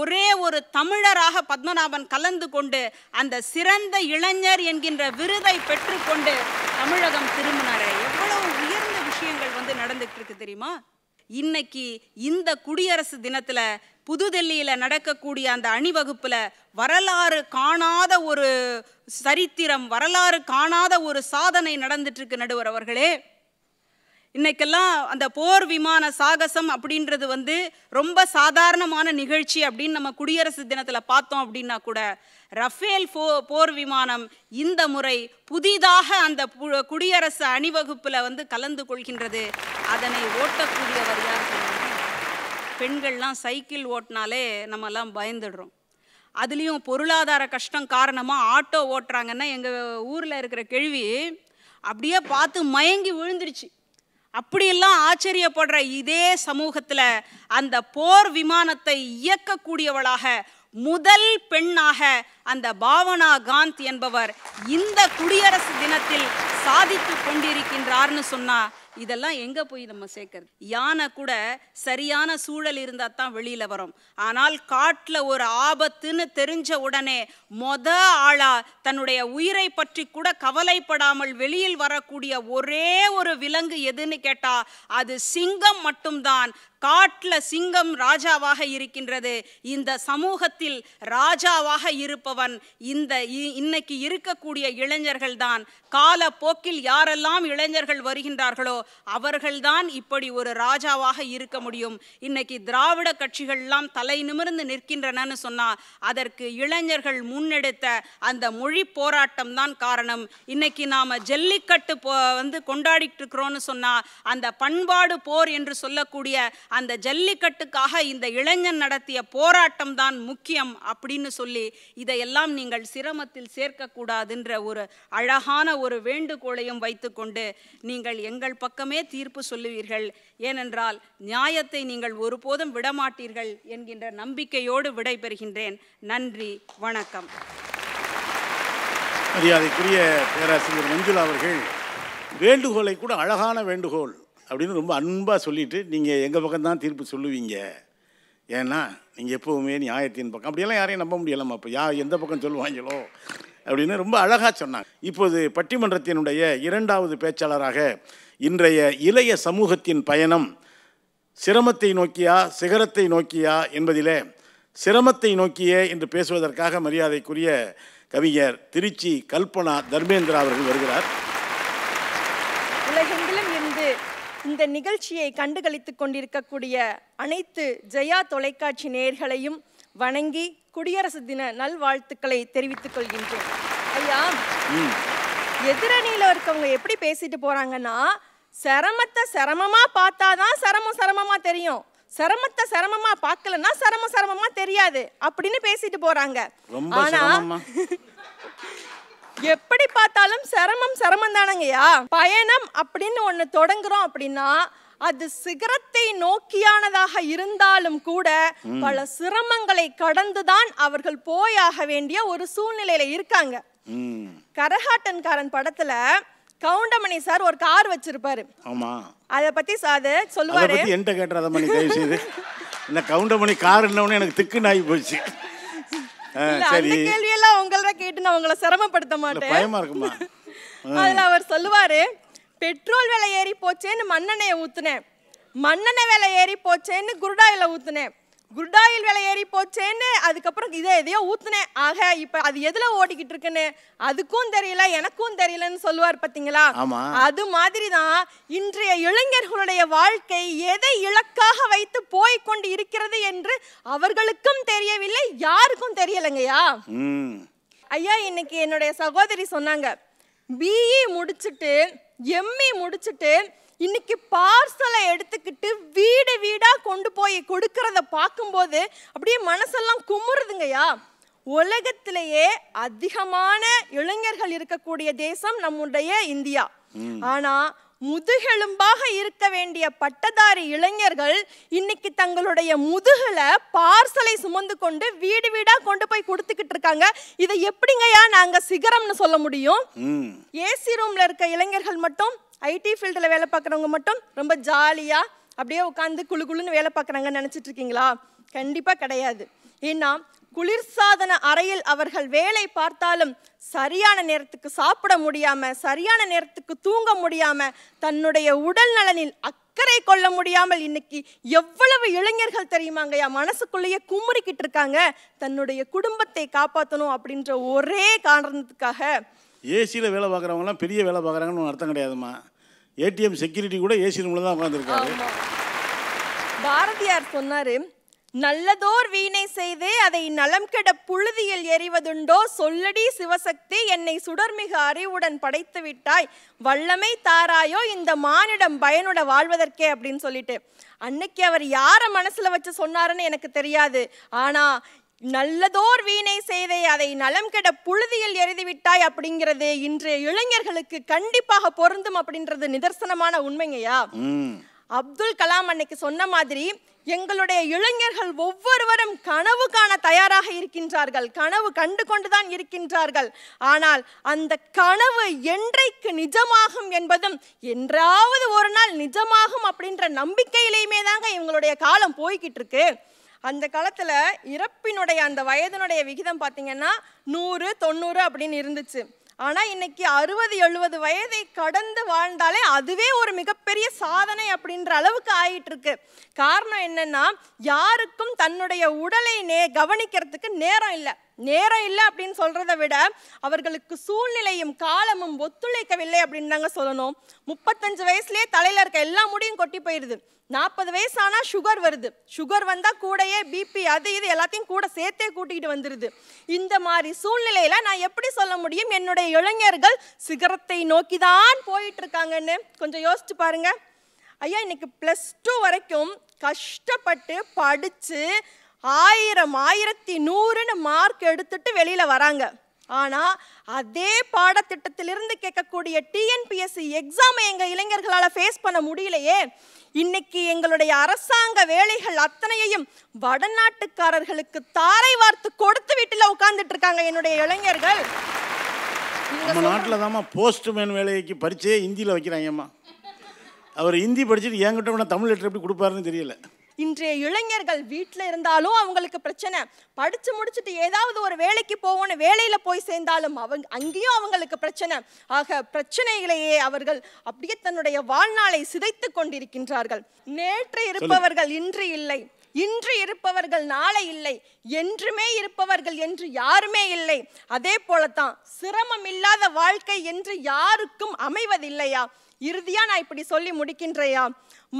[SPEAKER 3] ஒரே ஒரு தமிழராக பத்மநாபன் கலந்து கொண்டு அந்த சிறந்த இளைஞர் என்கின்ற விருதை பெற்றுக்கொண்டு தமிழகம் திரும்பினார் எவ்வளவு உயர்ந்த விஷயங்கள் வந்து நடந்துகிட்டு இருக்கு தெரியுமா இன்னைக்கு இந்த குடியரசு தினத்தில் புதுதில்லியில் நடக்கக்கூடிய அந்த அணிவகுப்பில் வரலாறு காணாத ஒரு சரித்திரம் வரலாறு காணாத ஒரு சாதனை நடந்துட்டு இருக்கு நடுவர் அவர்களே இன்றைக்கெல்லாம் அந்த போர் விமான சாகசம் அப்படின்றது வந்து ரொம்ப சாதாரணமான நிகழ்ச்சி அப்படின்னு நம்ம குடியரசு தினத்தில் பார்த்தோம் அப்படின்னா கூட ரஃபேல் போ போர் விமானம் இந்த முறை புதிதாக அந்த குடியரசு அணிவகுப்பில் வந்து கலந்து கொள்கின்றது அதனை ஓட்டக்கூடியவர் யார் பெண்கள்லாம் சைக்கிள் ஓட்டினாலே நம்மெல்லாம் பயந்துடுறோம் அதுலேயும் பொருளாதார கஷ்டம் காரணமாக ஆட்டோ ஓட்டுறாங்கன்னா எங்கள் ஊரில் இருக்கிற கேள்வி அப்படியே பார்த்து மயங்கி விழுந்துருச்சு அப்படியெல்லாம் ஆச்சரியப்படுற இதே சமூகத்தில் அந்த போர் விமானத்தை இயக்கக்கூடியவளாக முதல் பெண்ணாக அந்த பாவனா காந்த் என்பவர் இந்த குடியரசு தினத்தில் சாதித்து கொண்டிருக்கின்றார்னு சொன்னா இதெல்லாம் எங்கே போய் நம்ம சேர்க்கறது யானை கூட சரியான சூழல் இருந்தால் தான் வெளியில் வரும் ஆனால் காட்டில் ஒரு ஆபத்துன்னு தெரிஞ்ச உடனே மொத ஆளா தன்னுடைய உயிரை பற்றி கூட கவலைப்படாமல் வெளியில் வரக்கூடிய ஒரே ஒரு விலங்கு எதுன்னு கேட்டால் அது சிங்கம் மட்டும்தான் காட்டில் சிங்கம் ராஜாவாக இருக்கின்றது இந்த சமூகத்தில் ராஜாவாக இருப்பவன் இந்த இன்னைக்கு இருக்கக்கூடிய இளைஞர்கள் தான் காலப்போக்கில் யாரெல்லாம் இளைஞர்கள் வருகின்றார்களோ அவர்கள்தான் இப்படி ஒரு ராஜாவாக இருக்க முடியும் இன்னைக்கு திராவிட கட்சிகள்லாம் தலை நிமிர்ந்து நிற்கின்றனன்னு சொன்னால் அதற்கு இளைஞர்கள் முன்னெடுத்த அந்த மொழி போராட்டம் தான் காரணம் இன்னைக்கு நாம் ஜல்லிக்கட்டு போ வந்து கொண்டாடிட்டு இருக்கிறோன்னு சொன்னால் அந்த பண்பாடு போர் என்று சொல்லக்கூடிய அந்த ஜல்லிக்கட்டுக்காக இந்த இளைஞன் நடத்திய போராட்டம் தான் முக்கியம் அப்படின்னு சொல்லி இதையெல்லாம் நீங்கள் சிரமத்தில் சேர்க்கக்கூடாதுன்ற ஒரு அழகான ஒரு வேண்டுகோளையும் வைத்துக்கொண்டு நீங்கள் எங்கள் பக்கமே தீர்ப்பு சொல்லுவீர்கள் ஏனென்றால் நியாயத்தை நீங்கள் ஒருபோதும் விடமாட்டீர்கள் என்கின்ற நம்பிக்கையோடு விடைபெறுகின்றேன் நன்றி வணக்கம்
[SPEAKER 1] மரியாதைக்குரிய பேராசிரியர் மஞ்சுளா அவர்கள் வேண்டுகோளை கூட அழகான வேண்டுகோள் அப்படின்னு ரொம்ப அன்பாக சொல்லிவிட்டு நீங்கள் எங்கள் பக்கம்தான் தீர்ப்பு சொல்லுவீங்க ஏன்னா நீங்கள் எப்போவுமே நியாயத்தின் பக்கம் அப்படியெல்லாம் யாரையும் நம்ப முடியலாமா இப்போ யா எந்த பக்கம் சொல்லுவாங்களோ அப்படின்னு ரொம்ப அழகாக சொன்னாங்க இப்போது பட்டிமன்றத்தினுடைய இரண்டாவது பேச்சாளராக இன்றைய இளைய சமூகத்தின் பயணம் சிரமத்தை நோக்கியா சிகரத்தை நோக்கியா என்பதிலே சிரமத்தை நோக்கியே என்று பேசுவதற்காக மரியாதைக்குரிய கவிஞர் திருச்சி கல்பனா தர்மேந்திரா அவர்கள் வருகிறார்
[SPEAKER 4] இந்த நிகழ்ச்சியை கண்டுகளித்து கொண்டிருக்கக்கூடிய அனைத்து ஜெயா தொலைக்காட்சி நேர்களையும் வணங்கி குடியரசு தின நல்வாழ்த்துக்களை தெரிவித்துக் கொள்கின்றோம் ஐயா எதிரணியில் இருக்கவங்க எப்படி பேசிட்டு போறாங்கன்னா சிரமத்தை சிரமமா பார்த்தாதான் சிரமம் சிரமமா தெரியும் சிரமத்தை சிரமமா பார்க்கலன்னா சிரமம் சிரமமா தெரியாது அப்படின்னு பேசிட்டு போறாங்க ஆனா எப்படி பார்த்தாலும் சிரமம் சிரமம் தானங்கய்யா பயணம் அப்படின்னு ஒன்று தொடங்குறோம் அப்படின்னா அது சிகரத்தை நோக்கியானதாக இருந்தாலும் கூட பல சிரமங்களை கடந்துதான் அவர்கள் போயாக வேண்டிய ஒரு சூழ்நிலையில இருக்காங்க கரகாட்டன்காரன் படத்துல கவுண்டமணி சார் ஒரு கார் வச்சிருப்பாரு ஆமா அத பத்தி அது சொல்லுவாரு என்கிட்ட
[SPEAKER 1] கேட்டுறத மணி இந்த கவுண்டமணி கார் எனக்கு திக்குன்னு ஆகி போச்சு சரி
[SPEAKER 4] எல்லாம் உங்கள கேட்டு நான் உங்களை சிரமப்படுத்த மாட்டேன் பயமா இருக்குமா அதுல அவர் சொல்லுவாரு பெட்ரோல் விலை ஏறி போச்சேன்னு மண்ணெண்ணெயை ஊத்துனேன் மண்ணெண்ணெய் விலை ஏறி போச்சேன்னு குருடாயில ஊத்துனேன் குருடாயில் விலை ஏறி போச்சேன்னு அதுக்கப்புறம் இதை எதையோ ஊற்றுனேன் ஆக இப்போ அது எதில் ஓடிக்கிட்டு இருக்குன்னு அதுக்கும் தெரியல எனக்கும் தெரியலன்னு சொல்லுவார் பார்த்தீங்களா அது மாதிரி தான் இன்றைய இளைஞர்களுடைய வாழ்க்கை எதை இலக்காக வைத்து போய் கொண்டு இருக்கிறது என்று அவர்களுக்கும் தெரியவில்லை யாருக்கும் தெரியலைங்கய்யா ஐயா இன்னைக்கு என்னுடைய சகோதரி சொன்னாங்க பிஇ e முடிச்சுட்டு எம்இ e முடிச்சுட்டு இன்னைக்கு பார்சலை எடுத்துக்கிட்டு வீடு வீடாக கொண்டு போய் கொடுக்கறத பார்க்கும்போது அப்படியே மனசெல்லாம் குமுறுதுங்கய்யா உலகத்திலேயே அதிகமான இளைஞர்கள் இருக்கக்கூடிய தேசம் நம்முடைய இந்தியா ஆனா முதுகெலும்பாக இருக்க வேண்டிய பட்டதாரி இளைஞர்கள் இன்னைக்கு தங்களுடைய முதுகுல பார்சலை சுமந்து கொண்டு வீடு வீடா கொண்டு போய் கொடுத்துக்கிட்டு இருக்காங்க இதை எப்படிங்கய்யா நாங்க சிகரம்னு சொல்ல முடியும் ஏசி ரூம்ல இருக்க இளைஞர்கள் மட்டும் ஐடி ஃபீல்டில் வேலை பார்க்குறவங்க மட்டும் ரொம்ப ஜாலியாக அப்படியே உட்காந்து குழு குழுன்னு வேலை பார்க்குறாங்கன்னு நினச்சிட்ருக்கீங்களா இருக்கீங்களா கண்டிப்பாக கிடையாது ஏன்னா குளிர்சாதன அறையில் அவர்கள் வேலை பார்த்தாலும் சரியான நேரத்துக்கு சாப்பிட முடியாமல் சரியான நேரத்துக்கு தூங்க முடியாமல் தன்னுடைய உடல் நலனில் அக்கறை கொள்ள முடியாமல் இன்னைக்கு எவ்வளவு இளைஞர்கள் தெரியுமாங்கய்யா மனசுக்குள்ளேயே குமுறிக்கிட்டு இருக்காங்க தன்னுடைய குடும்பத்தை காப்பாற்றணும் அப்படின்ற ஒரே காரணத்துக்காக
[SPEAKER 1] ஏசியில் வேலை பார்க்குறவங்களாம் பெரிய வேலை பார்க்குறாங்கன்னு அர்த்தம் கிடையாதுமா ஏடிஎம் செக்யூரிட்டி கூட ஏசி ரூம்ல தான் உட்கார்ந்துருக்காரு
[SPEAKER 4] பாரதியார் சொன்னார் நல்லதோர் வீணை செய்தே அதை நலம் கெட புழுதியில் எறிவதுண்டோ சொல்லடி சிவசக்தி என்னை சுடர்மிகு அறிவுடன் படைத்து விட்டாய் வல்லமை தாராயோ இந்த மானிடம் பயனுட வாழ்வதற்கே அப்படின்னு சொல்லிட்டு அன்னைக்கு அவர் யாரை மனசில் வச்சு சொன்னாருன்னு எனக்கு தெரியாது ஆனால் நல்லதோர் வீணை செய்தே அதை நலம் கெட புழுதியில் எறிந்துவிட்டாய் அப்படிங்கிறது இன்றைய இளைஞர்களுக்கு கண்டிப்பாக பொருந்தும் அப்படின்றது நிதர்சனமான உண்மைங்கய்யா அப்துல் கலாம் அன்னைக்கு சொன்ன மாதிரி எங்களுடைய இளைஞர்கள் ஒவ்வொருவரும் கனவு காண தயாராக இருக்கின்றார்கள் கனவு கண்டு கொண்டுதான் இருக்கின்றார்கள் ஆனால் அந்த கனவு என்றைக்கு நிஜமாகும் என்பதும் என்றாவது ஒரு நாள் நிஜமாகும் அப்படின்ற நம்பிக்கையிலையுமே தாங்க இவங்களுடைய காலம் போய்கிட்டு இருக்கு அந்த காலத்தில் இறப்பினுடைய அந்த வயதினுடைய விகிதம் பார்த்திங்கன்னா நூறு தொண்ணூறு அப்படின்னு இருந்துச்சு ஆனால் இன்னைக்கு அறுபது எழுபது வயதை கடந்து வாழ்ந்தாலே அதுவே ஒரு மிகப்பெரிய சாதனை அப்படின்ற அளவுக்கு ஆயிட்டுருக்கு இருக்கு காரணம் என்னன்னா யாருக்கும் தன்னுடைய உடலை நே கவனிக்கிறதுக்கு நேரம் இல்லை நேரம் இல்லை அப்படின்னு சொல்கிறத விட அவர்களுக்கு சூழ்நிலையும் காலமும் ஒத்துழைக்கவில்லை அப்படின்னு தாங்க சொல்லணும் முப்பத்தஞ்சு வயசுலேயே தலையில் இருக்க எல்லா முடியும் கொட்டி போயிடுது நாற்பது வயசு ஆனால் சுகர் வருது சுகர் வந்தால் கூடையே பிபி அது இது எல்லாத்தையும் கூட சேர்த்தே கூட்டிகிட்டு வந்துடுது இந்த மாதிரி சூழ்நிலையில் நான் எப்படி சொல்ல முடியும் என்னுடைய இளைஞர்கள் சிகரத்தை நோக்கி தான் இருக்காங்கன்னு கொஞ்சம் யோசிச்சு பாருங்கள் ஐயா இன்னைக்கு ப்ளஸ் டூ வரைக்கும் கஷ்டப்பட்டு படித்து ஆயிரம் ஆயிரத்தி நூறுன்னு மார்க் எடுத்துட்டு வெளியில் வராங்க ஆனால் அதே பாடத்திட்டத்திலிருந்து கேட்கக்கூடிய டிஎன்பிஎஸ்சி எக்ஸாமை எங்கள் இளைஞர்களால் ஃபேஸ் பண்ண முடியலையே இன்னைக்கு எங்களுடைய அரசாங்க வேலைகள் அத்தனையையும் வடநாட்டுக்காரர்களுக்கு தாரை வார்த்து கொடுத்து வீட்டில் உட்கார்ந்துட்டு இருக்காங்க என்னுடைய இளைஞர்கள்
[SPEAKER 1] நம்ம நாட்டில் தாம்மா போஸ்ட்மேன் வேலைக்கு பரிச்சையே ஹிந்தியில் வைக்கிறாங்கம்மா அவர் ஹிந்தி படிச்சுட்டு என்கிட்ட தமிழ் லெட்டர் எப்படி கொடுப்பாருன்னு தெரியல
[SPEAKER 4] இன்றைய இளைஞர்கள் வீட்டில் இருந்தாலும் அவங்களுக்கு பிரச்சனை படித்து முடிச்சுட்டு ஏதாவது ஒரு வேலைக்கு போகணும் வேலையில் போய் சேர்ந்தாலும் அவங்க அங்கேயும் அவங்களுக்கு பிரச்சனை ஆக பிரச்சனைகளையே அவர்கள் அப்படியே தன்னுடைய வாழ்நாளை சிதைத்து கொண்டிருக்கின்றார்கள் நேற்று இருப்பவர்கள் இன்று இல்லை இன்று இருப்பவர்கள் நாளை இல்லை என்றுமே இருப்பவர்கள் என்று யாருமே இல்லை அதே போலத்தான் சிரமம் இல்லாத வாழ்க்கை என்று யாருக்கும் அமைவதில்லையா இறுதியா நான் இப்படி சொல்லி முடிக்கின்றையா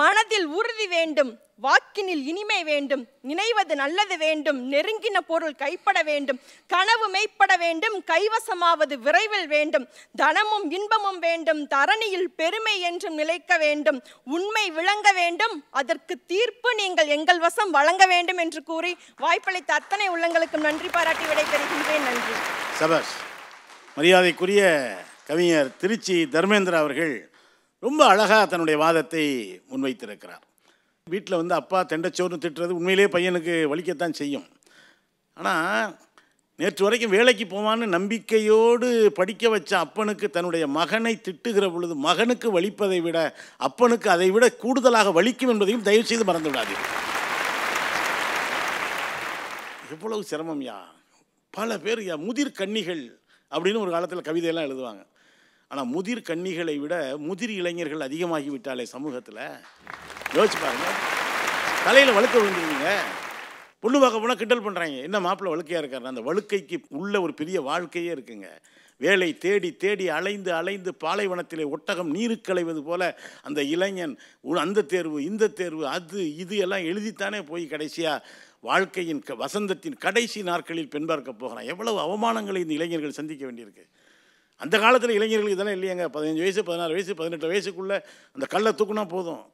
[SPEAKER 4] மனதில் உறுதி வேண்டும் வாக்கினில் இனிமை வேண்டும் நினைவது நல்லது வேண்டும் நெருங்கின பொருள் கைப்பட வேண்டும் கனவு மெய்ப்பட வேண்டும் கைவசமாவது விரைவில் வேண்டும் தனமும் இன்பமும் வேண்டும் தரணியில் பெருமை என்றும் நிலைக்க வேண்டும் உண்மை விளங்க வேண்டும் அதற்கு தீர்ப்பு நீங்கள் எங்கள் வசம் வழங்க வேண்டும் என்று கூறி வாய்ப்பளித்த அத்தனை உள்ளங்களுக்கும் நன்றி பாராட்டி விடைபெறுகின்றேன் நன்றி
[SPEAKER 1] மரியாதைக்குரிய கவிஞர் திருச்சி தர்மேந்திரா அவர்கள் ரொம்ப அழகாக தன்னுடைய வாதத்தை முன்வைத்திருக்கிறார் வீட்டில் வந்து அப்பா தெண்டச்சோறுன்னு திட்டுறது உண்மையிலே பையனுக்கு வலிக்கத்தான் செய்யும் ஆனால் நேற்று வரைக்கும் வேலைக்கு போவான்னு நம்பிக்கையோடு படிக்க வச்ச அப்பனுக்கு தன்னுடைய மகனை திட்டுகிற பொழுது மகனுக்கு வலிப்பதை விட அப்பனுக்கு அதை விட கூடுதலாக வலிக்கும் என்பதையும் தயவு செய்து மறந்துவிடாது எவ்வளவு சிரமம் யா பல பேர் யா முதிர் கண்ணிகள் அப்படின்னு ஒரு காலத்தில் கவிதையெல்லாம் எழுதுவாங்க ஆனால் முதிர் கன்னிகளை விட முதிர் இளைஞர்கள் அதிகமாகிவிட்டாலே சமூகத்தில் யோசிச்சு பாருங்க தலையில் வழுக்க விழுந்துருவீங்க பொண்ணு பார்க்க போனால் கிண்டல் பண்ணுறாங்க என்ன மாப்பிள்ள வழுக்கையாக இருக்காரு அந்த வழுக்கைக்கு உள்ள ஒரு பெரிய வாழ்க்கையே இருக்குங்க வேலை தேடி தேடி அலைந்து அலைந்து பாலைவனத்திலே ஒட்டகம் களைவது போல அந்த இளைஞன் அந்த தேர்வு இந்த தேர்வு அது இது எல்லாம் எழுதித்தானே போய் கடைசியாக வாழ்க்கையின் க வசந்தத்தின் கடைசி நாட்களில் பெண் பார்க்க போகிறான் எவ்வளவு அவமானங்களை இந்த இளைஞர்கள் சந்திக்க வேண்டியிருக்கு அந்த காலத்தில் இளைஞர்களுக்கு இதெல்லாம் இல்லையாங்க பதினஞ்சு வயசு பதினாறு வயசு பதினெட்டு வயசுக்குள்ளே அந்த கல்லை தூக்குனா போதும்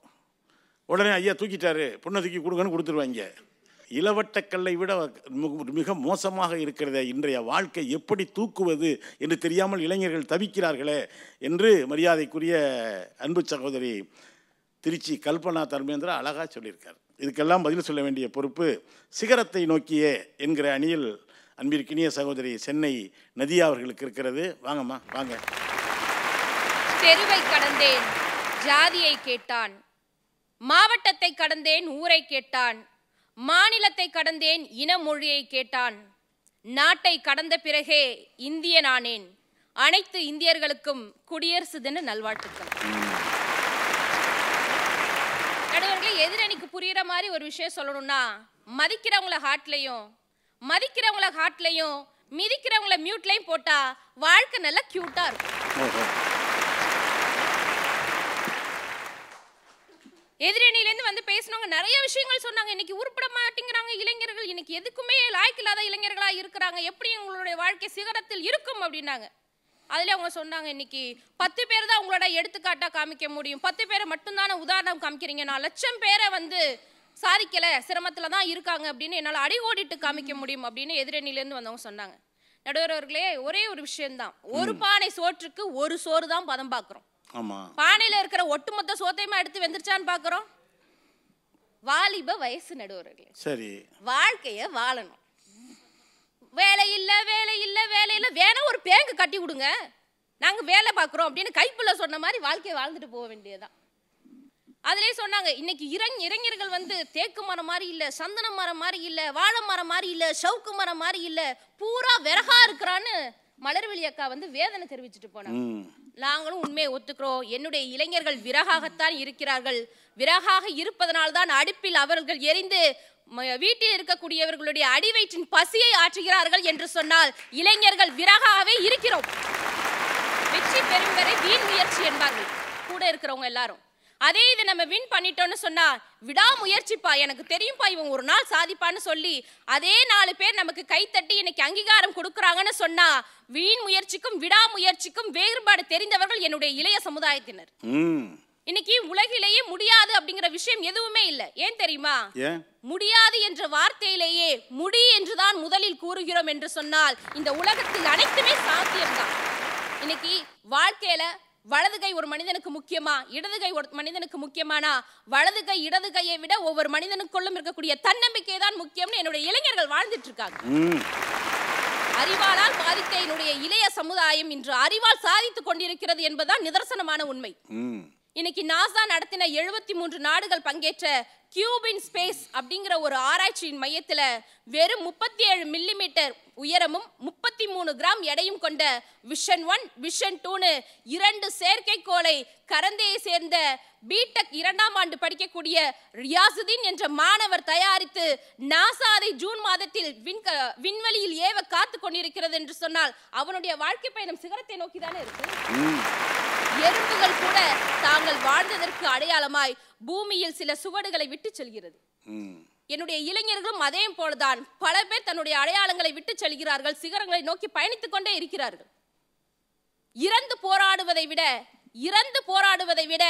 [SPEAKER 1] உடனே ஐயா தூக்கிட்டாரு பொண்ணை தூக்கி கொடுங்கன்னு கொடுத்துருவாங்க இளவட்ட கல்லை விட மிக மோசமாக இருக்கிறத இன்றைய வாழ்க்கை எப்படி தூக்குவது என்று தெரியாமல் இளைஞர்கள் தவிக்கிறார்களே என்று மரியாதைக்குரிய அன்பு சகோதரி திருச்சி கல்பனா தர்மேந்திரா அழகாக சொல்லியிருக்கார் இதுக்கெல்லாம் பதில் சொல்ல வேண்டிய பொறுப்பு சிகரத்தை நோக்கியே என்கிற அணியில் அன்பிற்கினிய சகோதரி சென்னை நதியா அவர்களுக்கு இருக்கிறது வாங்கம்மா வாங்க
[SPEAKER 5] தெருவை கடந்தேன் ஜாதியை கேட்டான் மாவட்டத்தை கடந்தேன் ஊரை கேட்டான் மாநிலத்தை கடந்தேன் இன மொழியை கேட்டான் நாட்டை கடந்த பிறகே இந்தியனானேன் அனைத்து இந்தியர்களுக்கும் குடியரசு தின நல்வாழ்த்துக்கள் எதிரணிக்கு புரியுற மாதிரி ஒரு விஷயம் சொல்லணும்னா மதிக்கிறவங்கள ஹார்ட்லையும் மதிக்கிறவங்கள ஹார்ட்லையும் மிதிக்கிறவங்கள மியூட்லையும் போட்டா வாழ்க்கை நல்லா கியூட்டா இருக்கும் எதிரணியிலேருந்து வந்து பேசினவங்க நிறைய விஷயங்கள் சொன்னாங்க இன்னைக்கு உருப்பட மாட்டேங்கிறாங்க இளைஞர்கள் இன்னைக்கு எதுக்குமே லாய்க்கு இல்லாத இளைஞர்களா இருக்கிறாங்க எப்படி உங்களுடைய வாழ்க்கை சிகரத்தில் இருக்கும் அப்படின்னாங்க அதுல அவங்க சொன்னாங்க இன்னைக்கு பத்து பேர் தான் உங்களோட எடுத்துக்காட்டாக காமிக்க முடியும் பத்து பேரை மட்டும்தானே உதாரணம் காமிக்கிறீங்க நான் லட்சம் பேரை வந்து சாதிக்கல சிரமத்தில் தான் இருக்காங்க அப்படின்னு என்னால் அடிகோடிட்டு காமிக்க முடியும் அப்படின்னு எதிரணிலேருந்து வந்தவங்க சொன்னாங்க நடுவரவர்களே ஒரே ஒரு விஷயம்தான் ஒரு பானை சோற்றுக்கு ஒரு சோறு தான் பதம் பார்க்குறோம் பானையில் இருக்கிற ஒட்டுமொத்த சோத்தையுமா எடுத்து வெந்துருச்சான்னு பார்க்குறோம் வாலிப வயசு நடுவர்களே சரி வாழ்க்கைய வாழணும் வேலை இல்ல வேலை இல்ல வேலை இல்ல வேணா ஒரு பேங்கு கட்டி விடுங்க நாங்க வேலை பார்க்குறோம் அப்படின்னு கைப்புள்ள சொன்ன மாதிரி வாழ்க்கையை வாழ்ந்துட்டு போக வேண்டியதான் அதிலே சொன்னாங்க இன்னைக்கு இறங் இளைஞர்கள் வந்து தேக்கு மரம் மாதிரி இல்லை சந்தன மரம் மாதிரி இல்லை வாழை மரம் மாதிரி இல்லை சவுக்கு மரம் மாதிரி இல்லை பூரா விறகா இருக்கிறான்னு மலர்வெளி அக்கா வந்து வேதனை தெரிவிச்சுட்டு போனாங்க நாங்களும் உண்மையை ஒத்துக்கிறோம் என்னுடைய இளைஞர்கள் விறகாகத்தான் இருக்கிறார்கள் விறகாக இருப்பதனால்தான் அடுப்பில் அவர்கள் எரிந்து வீட்டில் இருக்கக்கூடியவர்களுடைய அடிவயிற்றின் பசியை ஆற்றுகிறார்கள் என்று சொன்னால் இளைஞர்கள் விறகாகவே இருக்கிறோம் வெற்றி பெறும் வரை வீண் முயற்சி என்பார்கள் கூட இருக்கிறவங்க எல்லாரும் அதே இதை நம்ம வின் பண்ணிட்டோம்னு சொன்னா விடாமுயற்சிப்பா எனக்கு தெரியும்ப்பா இவன் ஒரு நாள் சாதிப்பான்னு சொல்லி அதே நாலு பேர் நமக்கு கைத்தட்டி இன்னைக்கு அங்கீகாரம் கொடுக்கறாங்கன்னு சொன்னா வீண் முயற்சிக்கும் விடாமுயற்சிக்கும் வேறுபாடு தெரிந்தவர்கள் என்னுடைய இளைய சமுதாயத்தினர் இன்னைக்கு உலகிலேயே முடியாது அப்படிங்கிற விஷயம் எதுவுமே இல்ல ஏன் தெரியுமா முடியாது என்ற வார்த்தையிலேயே முடி என்றுதான் முதலில் கூறுகிறோம் என்று சொன்னால் இந்த உலகத்தில் அனைத்துமே சாத்தியம்தான் இன்னைக்கு வாழ்க்கையில வலது கை ஒரு மனிதனுக்கு முக்கியமா இடது கை ஒரு மனிதனுக்கு முக்கியமானா வலது கை இடது கையை விட ஒவ்வொரு மனிதனுக்குள்ளும் இருக்கக்கூடிய தன்னம்பிக்கை தான் முக்கியம்னு என்னுடைய இளைஞர்கள் வாழ்ந்துட்டு இருக்காங்க அறிவாளால் பாதித்த என்னுடைய இளைய சமுதாயம் இன்று அறிவால் சாதித்துக் கொண்டிருக்கிறது என்பதுதான் நிதர்சனமான உண்மை இன்னைக்கு நாசா நடத்தின எழுபத்தி மூன்று நாடுகள் பங்கேற்ற கியூபின் ஸ்பேஸ் அப்படிங்கிற ஒரு ஆராய்ச்சியின் மையத்தில் வெறும் முப்பத்தி ஏழு மில்லிமீட்டர் உயரமும் முப்பத்தி மூணு கிராம் எடையும் கொண்ட விஷன் ஒன் விஷன் டூனு இரண்டு செயற்கைக்கோளை கரந்தையை சேர்ந்த பிடெக் இரண்டாம் ஆண்டு படிக்கக்கூடிய ரியாசுதீன் என்ற மாணவர் தயாரித்து நாசா அதை ஜூன் மாதத்தில் விண்வெளியில் ஏவ காத்து கொண்டிருக்கிறது என்று சொன்னால் அவனுடைய வாழ்க்கை பயணம் சிகரத்தை நோக்கிதானே இருக்கு எறும்புகள் கூட தாங்கள் வாழ்ந்ததற்கு அடையாளமாய் பூமியில் சில சுவடுகளை விட்டு செல்கிறது என்னுடைய இளைஞர்களும் அதே போலதான் பல பேர் தன்னுடைய அடையாளங்களை விட்டு செல்கிறார்கள் சிகரங்களை நோக்கி பயணித்துக் கொண்டே இருக்கிறார்கள் இறந்து போராடுவதை விட இறந்து போராடுவதை விட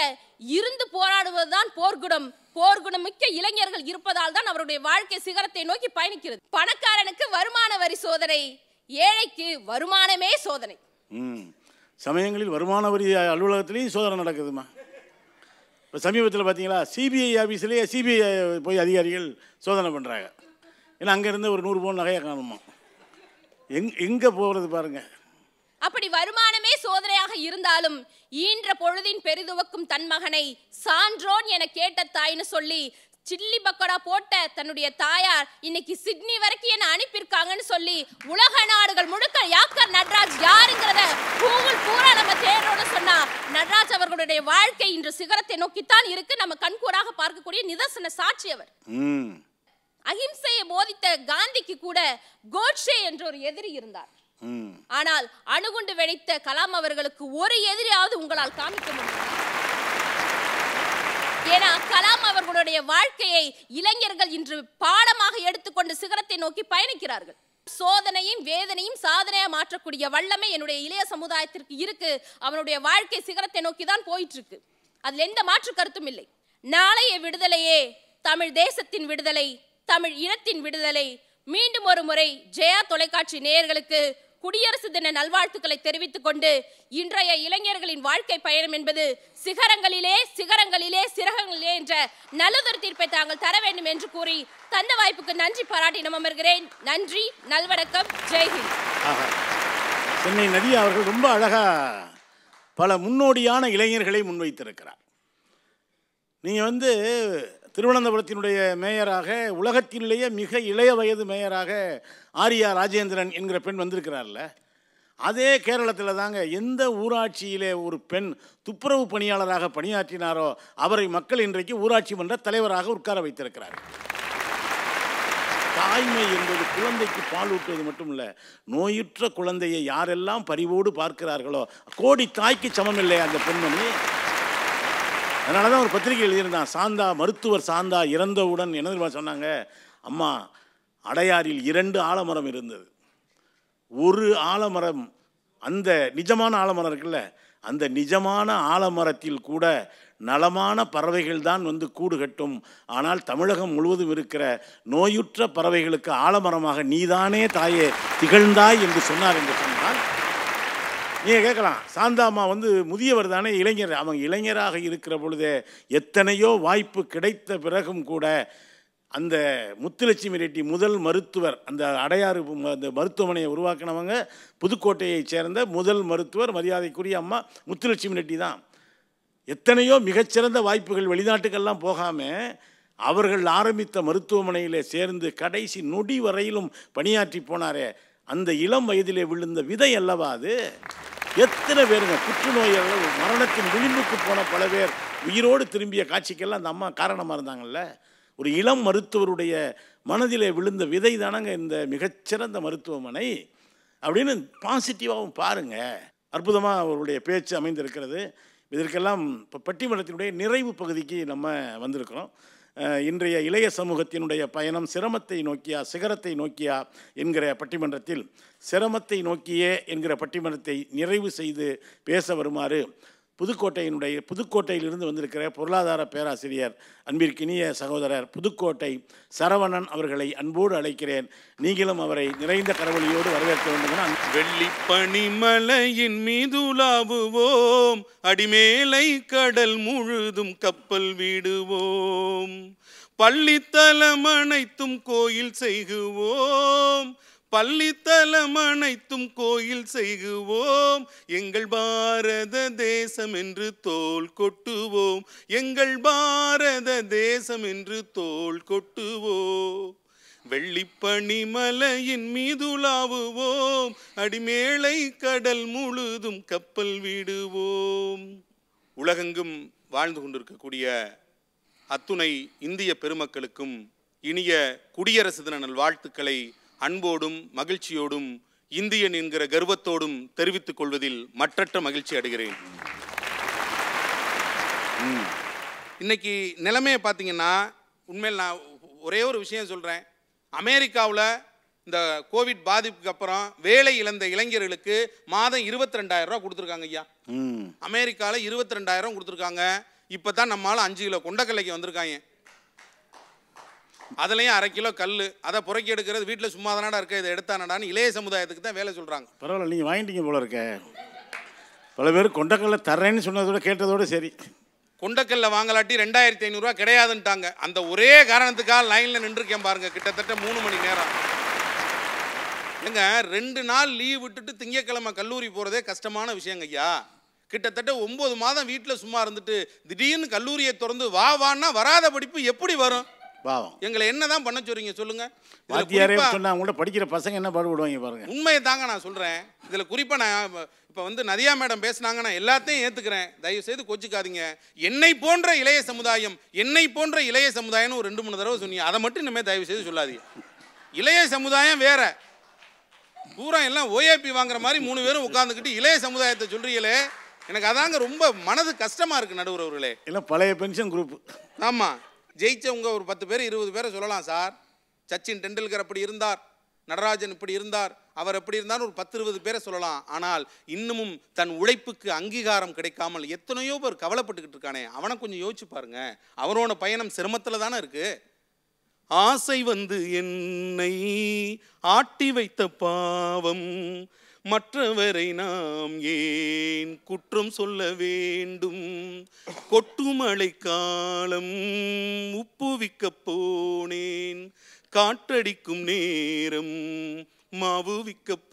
[SPEAKER 5] இருந்து போராடுவதுதான் போர்க்குணம் போர்க்குணம் மிக்க இளைஞர்கள் இருப்பதால் தான் அவருடைய வாழ்க்கை சிகரத்தை நோக்கி பயணிக்கிறது பணக்காரனுக்கு வருமான வரி சோதனை ஏழைக்கு வருமானமே சோதனை
[SPEAKER 1] சமயங்களில் வருமான வரி அலுவலகத்திலேயும் சோதனை நடக்குதுமா இப்போ சமீபத்தில் பார்த்தீங்களா சிபிஐ ஆஃபீஸ்லேயே சிபிஐ போய் அதிகாரிகள் சோதனை பண்ணுறாங்க ஏன்னா அங்கேருந்து ஒரு நூறு பவுன் நகையாக காணுமா எங் எங்கே போகிறது பாருங்கள்
[SPEAKER 5] அப்படி வருமானமே சோதனையாக இருந்தாலும் ஈன்ற பொழுதின் பெரிதுவக்கும் தன் மகனை சான்றோன் என கேட்ட தாய்னு சொல்லி சில்லி பக்கோடா போட்ட தன்னுடைய தாயார் இன்னைக்கு சிட்னி வரைக்கும் என்ன அனுப்பியிருக்காங்கன்னு சொல்லி உலக நாடுகள் முழுக்க யாக்கர் நட்ராஜ் யாருங்கிறத கூகுள் பூரா நம்ம தேடுறோம்னு சொன்னா நட்ராஜ் அவர்களுடைய வாழ்க்கை இன்று சிகரத்தை நோக்கித்தான் இருக்கு நம்ம கண்கூடாக பார்க்கக்கூடிய நிதர்சன சாட்சி அவர் அஹிம்சையை போதித்த காந்திக்கு கூட கோட்ஷே என்ற ஒரு எதிரி இருந்தார் ஆனால் அணுகுண்டு வெடித்த கலாம் அவர்களுக்கு ஒரு எதிரியாவது உங்களால் காமிக்க முடியும் ஏன்னா கலாம் அவர்களுடைய வாழ்க்கையை இளைஞர்கள் இன்று பாடமாக எடுத்துக்கொண்டு சிகரத்தை நோக்கி பயணிக்கிறார்கள் சோதனையும் வேதனையும் சாதனையா மாற்றக்கூடிய வல்லமை என்னுடைய இளைய சமுதாயத்திற்கு இருக்கு அவனுடைய வாழ்க்கை சிகரத்தை நோக்கி தான் போயிட்டு இருக்கு அதுல எந்த மாற்று கருத்தும் இல்லை நாளைய விடுதலையே தமிழ் தேசத்தின் விடுதலை தமிழ் இனத்தின் விடுதலை மீண்டும் ஒரு முறை ஜெயா தொலைக்காட்சி நேயர்களுக்கு குடியரசு தின நல்வாழ்த்துக்களை தெரிவித்துக் கொண்டு இன்றைய இளைஞர்களின் வாழ்க்கை பயணம் என்பது சிகரங்களிலே சிகரங்கள் என்ற நல்லதொரு தீர்ப்பை தாங்கள் தர வேண்டும் என்று கூறி தந்த வாய்ப்புக்கு நன்றி பாராட்டி நம்ம அமர்கிறேன் நன்றி நல்வணக்கம் ஜெய்ஹிந்த்
[SPEAKER 1] சென்னை நதியா அவர்கள் ரொம்ப அழகா பல முன்னோடியான இளைஞர்களை முன்வைத்திருக்கிறார் நீங்கள் வந்து திருவனந்தபுரத்தினுடைய மேயராக உலகத்திலேயே மிக இளைய வயது மேயராக ஆரியா ராஜேந்திரன் என்கிற பெண் வந்திருக்கிறார்ல அதே கேரளத்தில் தாங்க எந்த ஊராட்சியிலே ஒரு பெண் துப்புரவு பணியாளராக பணியாற்றினாரோ அவரை மக்கள் இன்றைக்கு ஊராட்சி மன்ற தலைவராக உட்கார வைத்திருக்கிறார் தாய்மை என்பது குழந்தைக்கு பால் ஊட்டுவது மட்டும் இல்லை நோயுற்ற குழந்தையை யாரெல்லாம் பரிவோடு பார்க்கிறார்களோ கோடி தாய்க்கு சமம் இல்லை அந்த பெண்மணி அதனால தான் ஒரு பத்திரிகை எழுதியிருந்தான் சாந்தா மருத்துவர் சாந்தா இறந்தவுடன் என்ன சொன்னாங்க அம்மா அடையாறில் இரண்டு ஆலமரம் இருந்தது ஒரு ஆலமரம் அந்த நிஜமான ஆலமரம் இருக்குல்ல அந்த நிஜமான ஆலமரத்தில் கூட நலமான பறவைகள் தான் வந்து கூடு கட்டும் ஆனால் தமிழகம் முழுவதும் இருக்கிற நோயுற்ற பறவைகளுக்கு ஆலமரமாக நீதானே தாயே திகழ்ந்தாய் என்று சொன்னார் என்று சொன்னால் நீங்கள் கேட்கலாம் சாந்தாமா வந்து முதியவர் தானே இளைஞர் அவங்க இளைஞராக இருக்கிற பொழுதே எத்தனையோ வாய்ப்பு கிடைத்த பிறகும் கூட அந்த முத்துலட்சுமி ரெட்டி முதல் மருத்துவர் அந்த அடையாறு அந்த மருத்துவமனையை உருவாக்கினவங்க புதுக்கோட்டையைச் சேர்ந்த முதல் மருத்துவர் மரியாதைக்குரிய அம்மா முத்துலட்சுமி ரெட்டி தான் எத்தனையோ மிகச்சிறந்த வாய்ப்புகள் வெளிநாட்டுக்கெல்லாம் போகாமல் அவர்கள் ஆரம்பித்த மருத்துவமனையில் சேர்ந்து கடைசி நொடி வரையிலும் பணியாற்றி போனாரே அந்த இளம் வயதிலே விழுந்த விதை அல்லவா அது எத்தனை பேருங்க புற்றுநோய் மரணத்தின் விளிம்புக்கு போன பல பேர் உயிரோடு திரும்பிய காட்சிக்கெல்லாம் அந்த அம்மா காரணமாக இருந்தாங்கல்ல ஒரு இளம் மருத்துவருடைய மனதிலே விழுந்த விதை தானங்க இந்த மிகச்சிறந்த மருத்துவமனை அப்படின்னு பாசிட்டிவாகவும் பாருங்கள் அற்புதமாக அவருடைய பேச்சு அமைந்திருக்கிறது இதற்கெல்லாம் இப்போ பட்டிமன்றத்தினுடைய நிறைவு பகுதிக்கு நம்ம வந்திருக்கிறோம் இன்றைய இளைய சமூகத்தினுடைய பயணம் சிரமத்தை நோக்கியா சிகரத்தை நோக்கியா என்கிற பட்டிமன்றத்தில் சிரமத்தை நோக்கியே என்கிற பட்டிமன்றத்தை நிறைவு செய்து பேச வருமாறு புதுக்கோட்டையினுடைய புதுக்கோட்டையிலிருந்து வந்திருக்கிற பொருளாதார பேராசிரியர் அன்பிற்கினிய சகோதரர் புதுக்கோட்டை சரவணன் அவர்களை அன்போடு அழைக்கிறேன் நீங்களும் அவரை நிறைந்த கரவழியோடு வரவேற்க வேண்டும்
[SPEAKER 6] வெள்ளி பனிமலையின் மீதுலாவுவோம் அடிமேலை கடல் முழுதும் கப்பல் விடுவோம் பள்ளித்தலமனைத்தும் கோயில் செய்குவோம் பள்ளித்தலம் அனைத்தும் கோயில் செய்குவோம் எங்கள் பாரத தேசம் என்று தோல் கொட்டுவோம் எங்கள் பாரத தேசம் என்று தோல் கொட்டுவோம் வெள்ளிப்பனிமலையின் மீதுலாவுவோம் அடிமேளை கடல் முழுதும் கப்பல் விடுவோம் உலகெங்கும் வாழ்ந்து கொண்டிருக்கக்கூடிய அத்துணை இந்திய பெருமக்களுக்கும் இனிய குடியரசு தின நல்வாழ்த்துக்களை அன்போடும் மகிழ்ச்சியோடும் இந்தியன் என்கிற கர்வத்தோடும் தெரிவித்துக் கொள்வதில் மற்றற்ற மகிழ்ச்சி அடைகிறேன் இன்னைக்கு நிலைமையை பார்த்தீங்கன்னா உண்மையில் நான் ஒரே ஒரு விஷயம் சொல்கிறேன் அமெரிக்காவில் இந்த கோவிட் பாதிப்புக்கு அப்புறம் வேலை இழந்த இளைஞர்களுக்கு மாதம் இருபத்தி ரெண்டாயிரம் ரூபா கொடுத்துருக்காங்க ஐயா அமெரிக்காவில் இருபத்தி ரெண்டாயிரம் கொடுத்துருக்காங்க இப்போ தான் நம்மளால் அஞ்சு கிலோ கொண்டக்கல்லைக்கு வந்திருக்காங்க அதுலேயும் அரை கிலோ கல் அதை புறக்கி எடுக்கிறது வீட்டில் சும்மா தானடா இருக்க இதை எடுத்தானடான்னு இளைய சமுதாயத்துக்கு தான் வேலை சொல்கிறாங்க பரவாயில்ல
[SPEAKER 1] நீங்கள் வாங்கிட்டீங்க போல இருக்க பல பேர் கொண்டக்கல்ல தர்றேன்னு சொன்னதோட கேட்டதோடு சரி
[SPEAKER 6] கொண்டக்கல்ல வாங்கலாட்டி ரெண்டாயிரத்தி ஐநூறுரூவா கிடையாதுன்ட்டாங்க அந்த ஒரே காரணத்துக்காக லைனில் நின்றுருக்கேன் பாருங்கள் கிட்டத்தட்ட மூணு மணி நேரம் எங்க ரெண்டு நாள் லீவ் விட்டுட்டு திங்கக்கிழமை கல்லூரி போகிறதே கஷ்டமான விஷயங்க ஐயா கிட்டத்தட்ட ஒம்பது மாதம் வீட்டில் சும்மா இருந்துட்டு திடீர்னு கல்லூரியை திறந்து வா வான்னா வராத படிப்பு எப்படி வரும் பாவம் எங்களை என்னதான் பண்ண சொல்றீங்க சொல்லுங்க வாத்தியாரே சொன்னா
[SPEAKER 1] கூட படிக்கிற பசங்க என்ன பாடுபடுவாங்க பாருங்க
[SPEAKER 6] உண்மையை தாங்க நான் சொல்றேன் இதுல குறிப்பா நான் இப்போ வந்து நதியா மேடம் பேசினாங்க எல்லாத்தையும் ஏத்துக்கிறேன் தயவு செய்து கொச்சிக்காதீங்க என்னை போன்ற இளைய சமுதாயம் என்னை போன்ற இளைய சமுதாயம்னு ஒரு ரெண்டு மூணு தடவை சொன்னீங்க அதை மட்டும் இனிமேல் தயவு செய்து சொல்லாதீங்க இளைய சமுதாயம் வேற பூரா எல்லாம் ஓஏபி வாங்குற மாதிரி மூணு பேரும் உட்காந்துக்கிட்டு இளைய சமுதாயத்தை சொல்றீங்களே எனக்கு அதாங்க ரொம்ப மனது கஷ்டமா இருக்கு நடுவர் அவர்களே இல்லை பழைய பென்ஷன் குரூப் ஆமாம் ஜெயித்தவங்க ஒரு பத்து பேர் இருபது பேரை சொல்லலாம் சார் சச்சின் டெண்டுல்கர் அப்படி இருந்தார் நடராஜன் இப்படி இருந்தார் அவர் எப்படி இருந்தார் ஒரு பத்து இருபது பேரை சொல்லலாம் ஆனால் இன்னமும் தன் உழைப்புக்கு அங்கீகாரம் கிடைக்காமல் எத்தனையோ பேர் கவலைப்பட்டுக்கிட்டு இருக்கானே அவனை கொஞ்சம் யோசிச்சு பாருங்க அவனோட பயணம் சிரமத்தில் தானே இருக்கு ஆசை வந்து என்னை ஆட்டி வைத்த பாவம் மற்றவரை நாம் ஏன் குற்றம் சொல்ல வேண்டும் கொட்டுமழை காலம் உப்புவிக்க போனேன் காற்றடிக்கும் நேரம் மாவு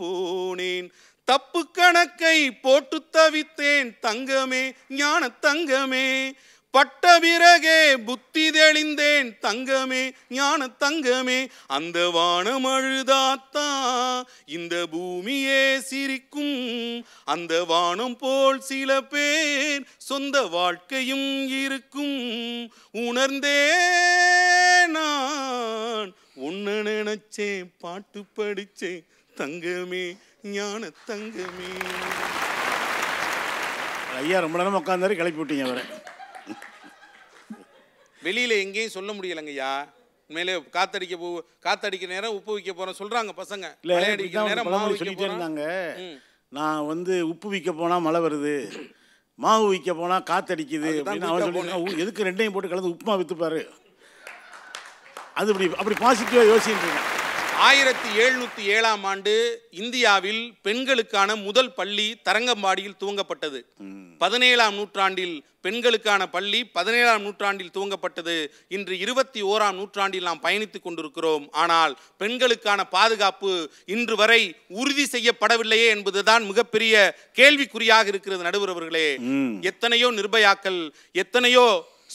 [SPEAKER 6] போனேன் தப்பு கணக்கை போட்டு தவித்தேன் தங்கமே ஞான தங்கமே பட்ட பிறகே புத்தி தெளிந்தேன் தங்கமே ஞான தங்கமே அந்த வானம் அழுதாத்தா இந்த பூமியே சிரிக்கும் அந்த வானம் போல் சில பேர் சொந்த வாழ்க்கையும் இருக்கும் உணர்ந்தே நான் ஒன்று நினைச்சேன் பாட்டு படிச்சேன் தங்கமே ஞான தங்கமே ஐயா
[SPEAKER 1] ரொம்ப நேரம் உட்காந்தாரு கிளப்பி விட்டீங்க அவரை
[SPEAKER 6] வெளியில் எங்கேயும் சொல்ல முடியலங்கய்யா மேலே காத்தடிக்க போ காத்தடிக்க நேரம் உப்பு வைக்க போகிறோம் சொல்கிறாங்க பசங்க விளையாடிக்க நேரம் மாவு சொல்லிட்டே இருந்தாங்க
[SPEAKER 1] நான் வந்து உப்பு விற்க போனால் மழை வருது மாவு விற்க போனால் காத்தடிக்குது அப்படின்னு எதுக்கு ரெண்டையும் போட்டு கலந்து உப்புமா விற்றுப்பாரு அது இப்படி அப்படி பாசிட்டிவாக யோசிச்சுட்டு
[SPEAKER 6] ஆயிரத்தி எழுநூற்றி ஏழாம் ஆண்டு இந்தியாவில் பெண்களுக்கான முதல் பள்ளி தரங்கம்பாடியில் துவங்கப்பட்டது பதினேழாம் நூற்றாண்டில் பெண்களுக்கான பள்ளி பதினேழாம் நூற்றாண்டில் துவங்கப்பட்டது இன்று இருபத்தி ஓராம் நூற்றாண்டில் நாம் பயணித்துக் கொண்டிருக்கிறோம் ஆனால் பெண்களுக்கான பாதுகாப்பு இன்று வரை உறுதி செய்யப்படவில்லையே என்பதுதான் மிகப்பெரிய கேள்விக்குறியாக இருக்கிறது நடுவர் அவர்களே எத்தனையோ நிர்பயாக்கள் எத்தனையோ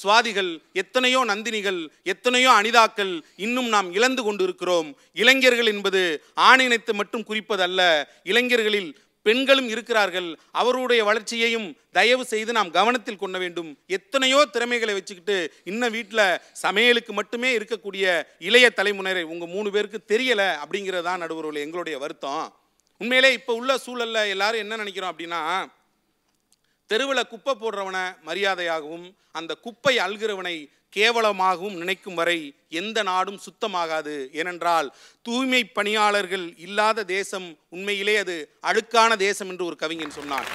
[SPEAKER 6] சுவாதிகள் எத்தனையோ நந்தினிகள் எத்தனையோ அனிதாக்கள் இன்னும் நாம் இழந்து கொண்டிருக்கிறோம் இளைஞர்கள் என்பது ஆணிணைத்து மட்டும் குறிப்பதல்ல இளைஞர்களில் பெண்களும் இருக்கிறார்கள் அவருடைய வளர்ச்சியையும் தயவு செய்து நாம் கவனத்தில் கொள்ள வேண்டும் எத்தனையோ திறமைகளை வச்சுக்கிட்டு இன்னும் வீட்டில் சமையலுக்கு மட்டுமே இருக்கக்கூடிய இளைய தலைமுறை உங்கள் மூணு பேருக்கு தெரியலை அப்படிங்கிறது தான் நடுவர்கள் எங்களுடைய வருத்தம் உண்மையிலே இப்போ உள்ள சூழலில் எல்லாரும் என்ன நினைக்கிறோம் அப்படின்னா தெருவில் குப்பை போடுறவனை மரியாதையாகவும் அந்த குப்பை அழுகிறவனை கேவலமாகவும் நினைக்கும் வரை எந்த நாடும் சுத்தமாகாது ஏனென்றால் தூய்மை பணியாளர்கள் இல்லாத தேசம் உண்மையிலே அது அழுக்கான தேசம் என்று ஒரு கவிஞன் சொன்னான்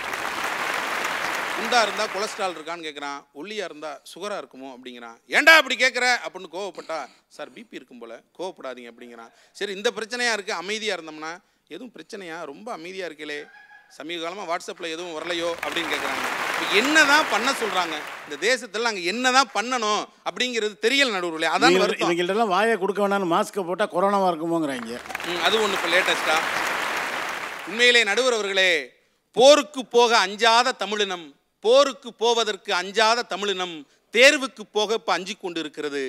[SPEAKER 6] உண்டா இருந்தால் கொலஸ்ட்ரால் இருக்கான்னு கேட்குறான் ஒல்லியாக இருந்தால் சுகராக இருக்குமோ அப்படிங்கிறான் ஏண்டா அப்படி கேட்குற அப்படின்னு கோவப்பட்டா சார் பிபி இருக்கும் போல் கோவப்படாதீங்க அப்படிங்கிறான் சரி இந்த பிரச்சனையாக இருக்குது அமைதியாக இருந்தோம்னா எதுவும் பிரச்சனையா ரொம்ப அமைதியாக இருக்கலே சமீப காலமாக வாட்ஸ்அப்பில் எதுவும் வரலையோ அப்படின்னு கேட்குறாங்க என்ன தான் பண்ண சொல்கிறாங்க இந்த தேசத்தில் நாங்கள் என்ன தான் பண்ணணும் அப்படிங்கிறது தெரியல நடுவில் அதான் வரும்
[SPEAKER 1] இவங்கள்ட்டலாம் வாயை கொடுக்க வேணாலும் மாஸ்க்கை போட்டால் கொரோனாவாக இருக்குமோங்கிறாங்க
[SPEAKER 6] அது ஒன்று இப்போ லேட்டஸ்ட்டாக உண்மையிலே நடுவர் அவர்களே போருக்கு போக அஞ்சாத தமிழினம் போருக்கு போவதற்கு அஞ்சாத தமிழினம் தேர்வுக்கு போக இப்போ அஞ்சு கொண்டு இருக்கிறது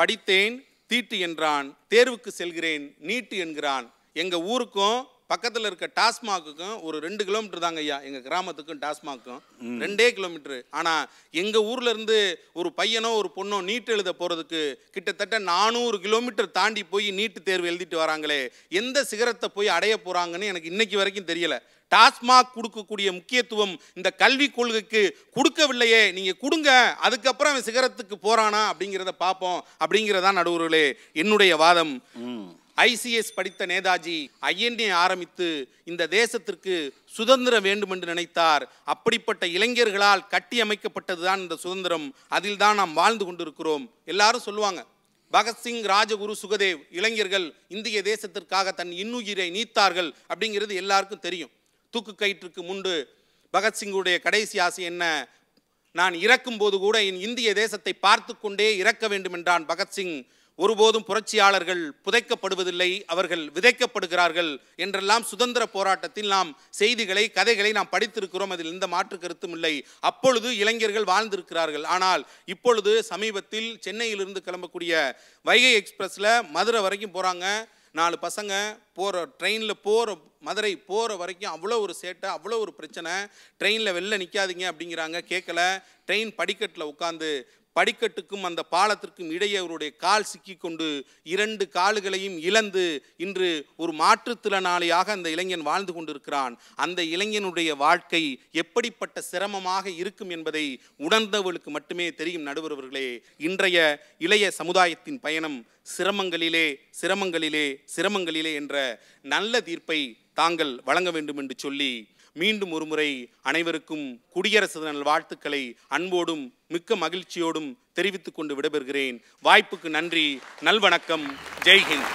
[SPEAKER 6] படித்தேன் தீட்டு என்றான் தேர்வுக்கு செல்கிறேன் நீட்டு என்கிறான் எங்கள் ஊருக்கும் பக்கத்தில் இருக்க டாஸ்மாகுக்கும் ஒரு ரெண்டு கிலோமீட்டர் தாங்க ஐயா எங்கள் கிராமத்துக்கும் டாஸ்மாக்கும் ரெண்டே கிலோமீட்டரு ஆனால் எங்கள் ஊர்லேருந்து ஒரு பையனோ ஒரு பொண்ணோ நீட் எழுத போகிறதுக்கு கிட்டத்தட்ட நானூறு கிலோமீட்டர் தாண்டி போய் நீட்டு தேர்வு எழுதிட்டு வராங்களே எந்த சிகரத்தை போய் அடைய போகிறாங்கன்னு எனக்கு இன்னைக்கு வரைக்கும் தெரியலை டாஸ்மாக் கொடுக்கக்கூடிய முக்கியத்துவம் இந்த கல்வி கொள்கைக்கு கொடுக்கவில்லையே நீங்கள் கொடுங்க அதுக்கப்புறம் அவன் சிகரத்துக்கு போகிறானா அப்படிங்கிறத பார்ப்போம் அப்படிங்கிறதான் நடுவர்களே என்னுடைய வாதம் ஐசிஎஸ் படித்த நேதாஜி ஐஎன்ஏ ஆரம்பித்து இந்த தேசத்திற்கு சுதந்திரம் வேண்டும் என்று நினைத்தார் அப்படிப்பட்ட இளைஞர்களால் கட்டி அமைக்கப்பட்டதுதான் இந்த சுதந்திரம் அதில் தான் நாம் வாழ்ந்து கொண்டிருக்கிறோம் எல்லாரும் சொல்லுவாங்க பகத்சிங் ராஜகுரு சுகதேவ் இளைஞர்கள் இந்திய தேசத்திற்காக தன் இன்னுயிரை நீத்தார்கள் அப்படிங்கிறது எல்லாருக்கும் தெரியும் தூக்கு கயிற்றுக்கு முன்பு பகத்சிங்குடைய கடைசி ஆசை என்ன நான் இறக்கும்போது கூட என் இந்திய தேசத்தை பார்த்து கொண்டே இறக்க வேண்டும் என்றான் பகத்சிங் ஒருபோதும் புரட்சியாளர்கள் புதைக்கப்படுவதில்லை அவர்கள் விதைக்கப்படுகிறார்கள் என்றெல்லாம் சுதந்திர போராட்டத்தில் நாம் செய்திகளை கதைகளை நாம் படித்திருக்கிறோம் அதில் எந்த மாற்று கருத்தும் இல்லை அப்பொழுது இளைஞர்கள் வாழ்ந்திருக்கிறார்கள் ஆனால் இப்பொழுது சமீபத்தில் சென்னையிலிருந்து கிளம்பக்கூடிய வைகை எக்ஸ்பிரஸில் மதுரை வரைக்கும் போகிறாங்க நாலு பசங்க போகிற ட்ரெயினில் போகிற மதுரை போகிற வரைக்கும் அவ்வளோ ஒரு சேட்டை அவ்வளோ ஒரு பிரச்சனை ட்ரெயினில் வெளில நிற்காதீங்க அப்படிங்கிறாங்க கேட்கல ட்ரெயின் படிக்கட்டில் உட்காந்து படிக்கட்டுக்கும் அந்த பாலத்திற்கும் இடையே அவருடைய கால் சிக்கிக்கொண்டு இரண்டு கால்களையும் இழந்து இன்று ஒரு மாற்றுத்திறனாளியாக அந்த இளைஞன் வாழ்ந்து கொண்டிருக்கிறான் அந்த இளைஞனுடைய வாழ்க்கை எப்படிப்பட்ட சிரமமாக இருக்கும் என்பதை உணர்ந்தவர்களுக்கு மட்டுமே தெரியும் நடுவர்களே இன்றைய இளைய சமுதாயத்தின் பயணம் சிரமங்களிலே சிரமங்களிலே சிரமங்களிலே என்ற நல்ல தீர்ப்பை தாங்கள் வழங்க வேண்டும் என்று சொல்லி மீண்டும் ஒருமுறை அனைவருக்கும் குடியரசு நல் வாழ்த்துக்களை அன்போடும் மிக்க மகிழ்ச்சியோடும் தெரிவித்துக் கொண்டு விடைபெறுகிறேன் வாய்ப்புக்கு நன்றி நல்வணக்கம் ஜெய்ஹிந்த்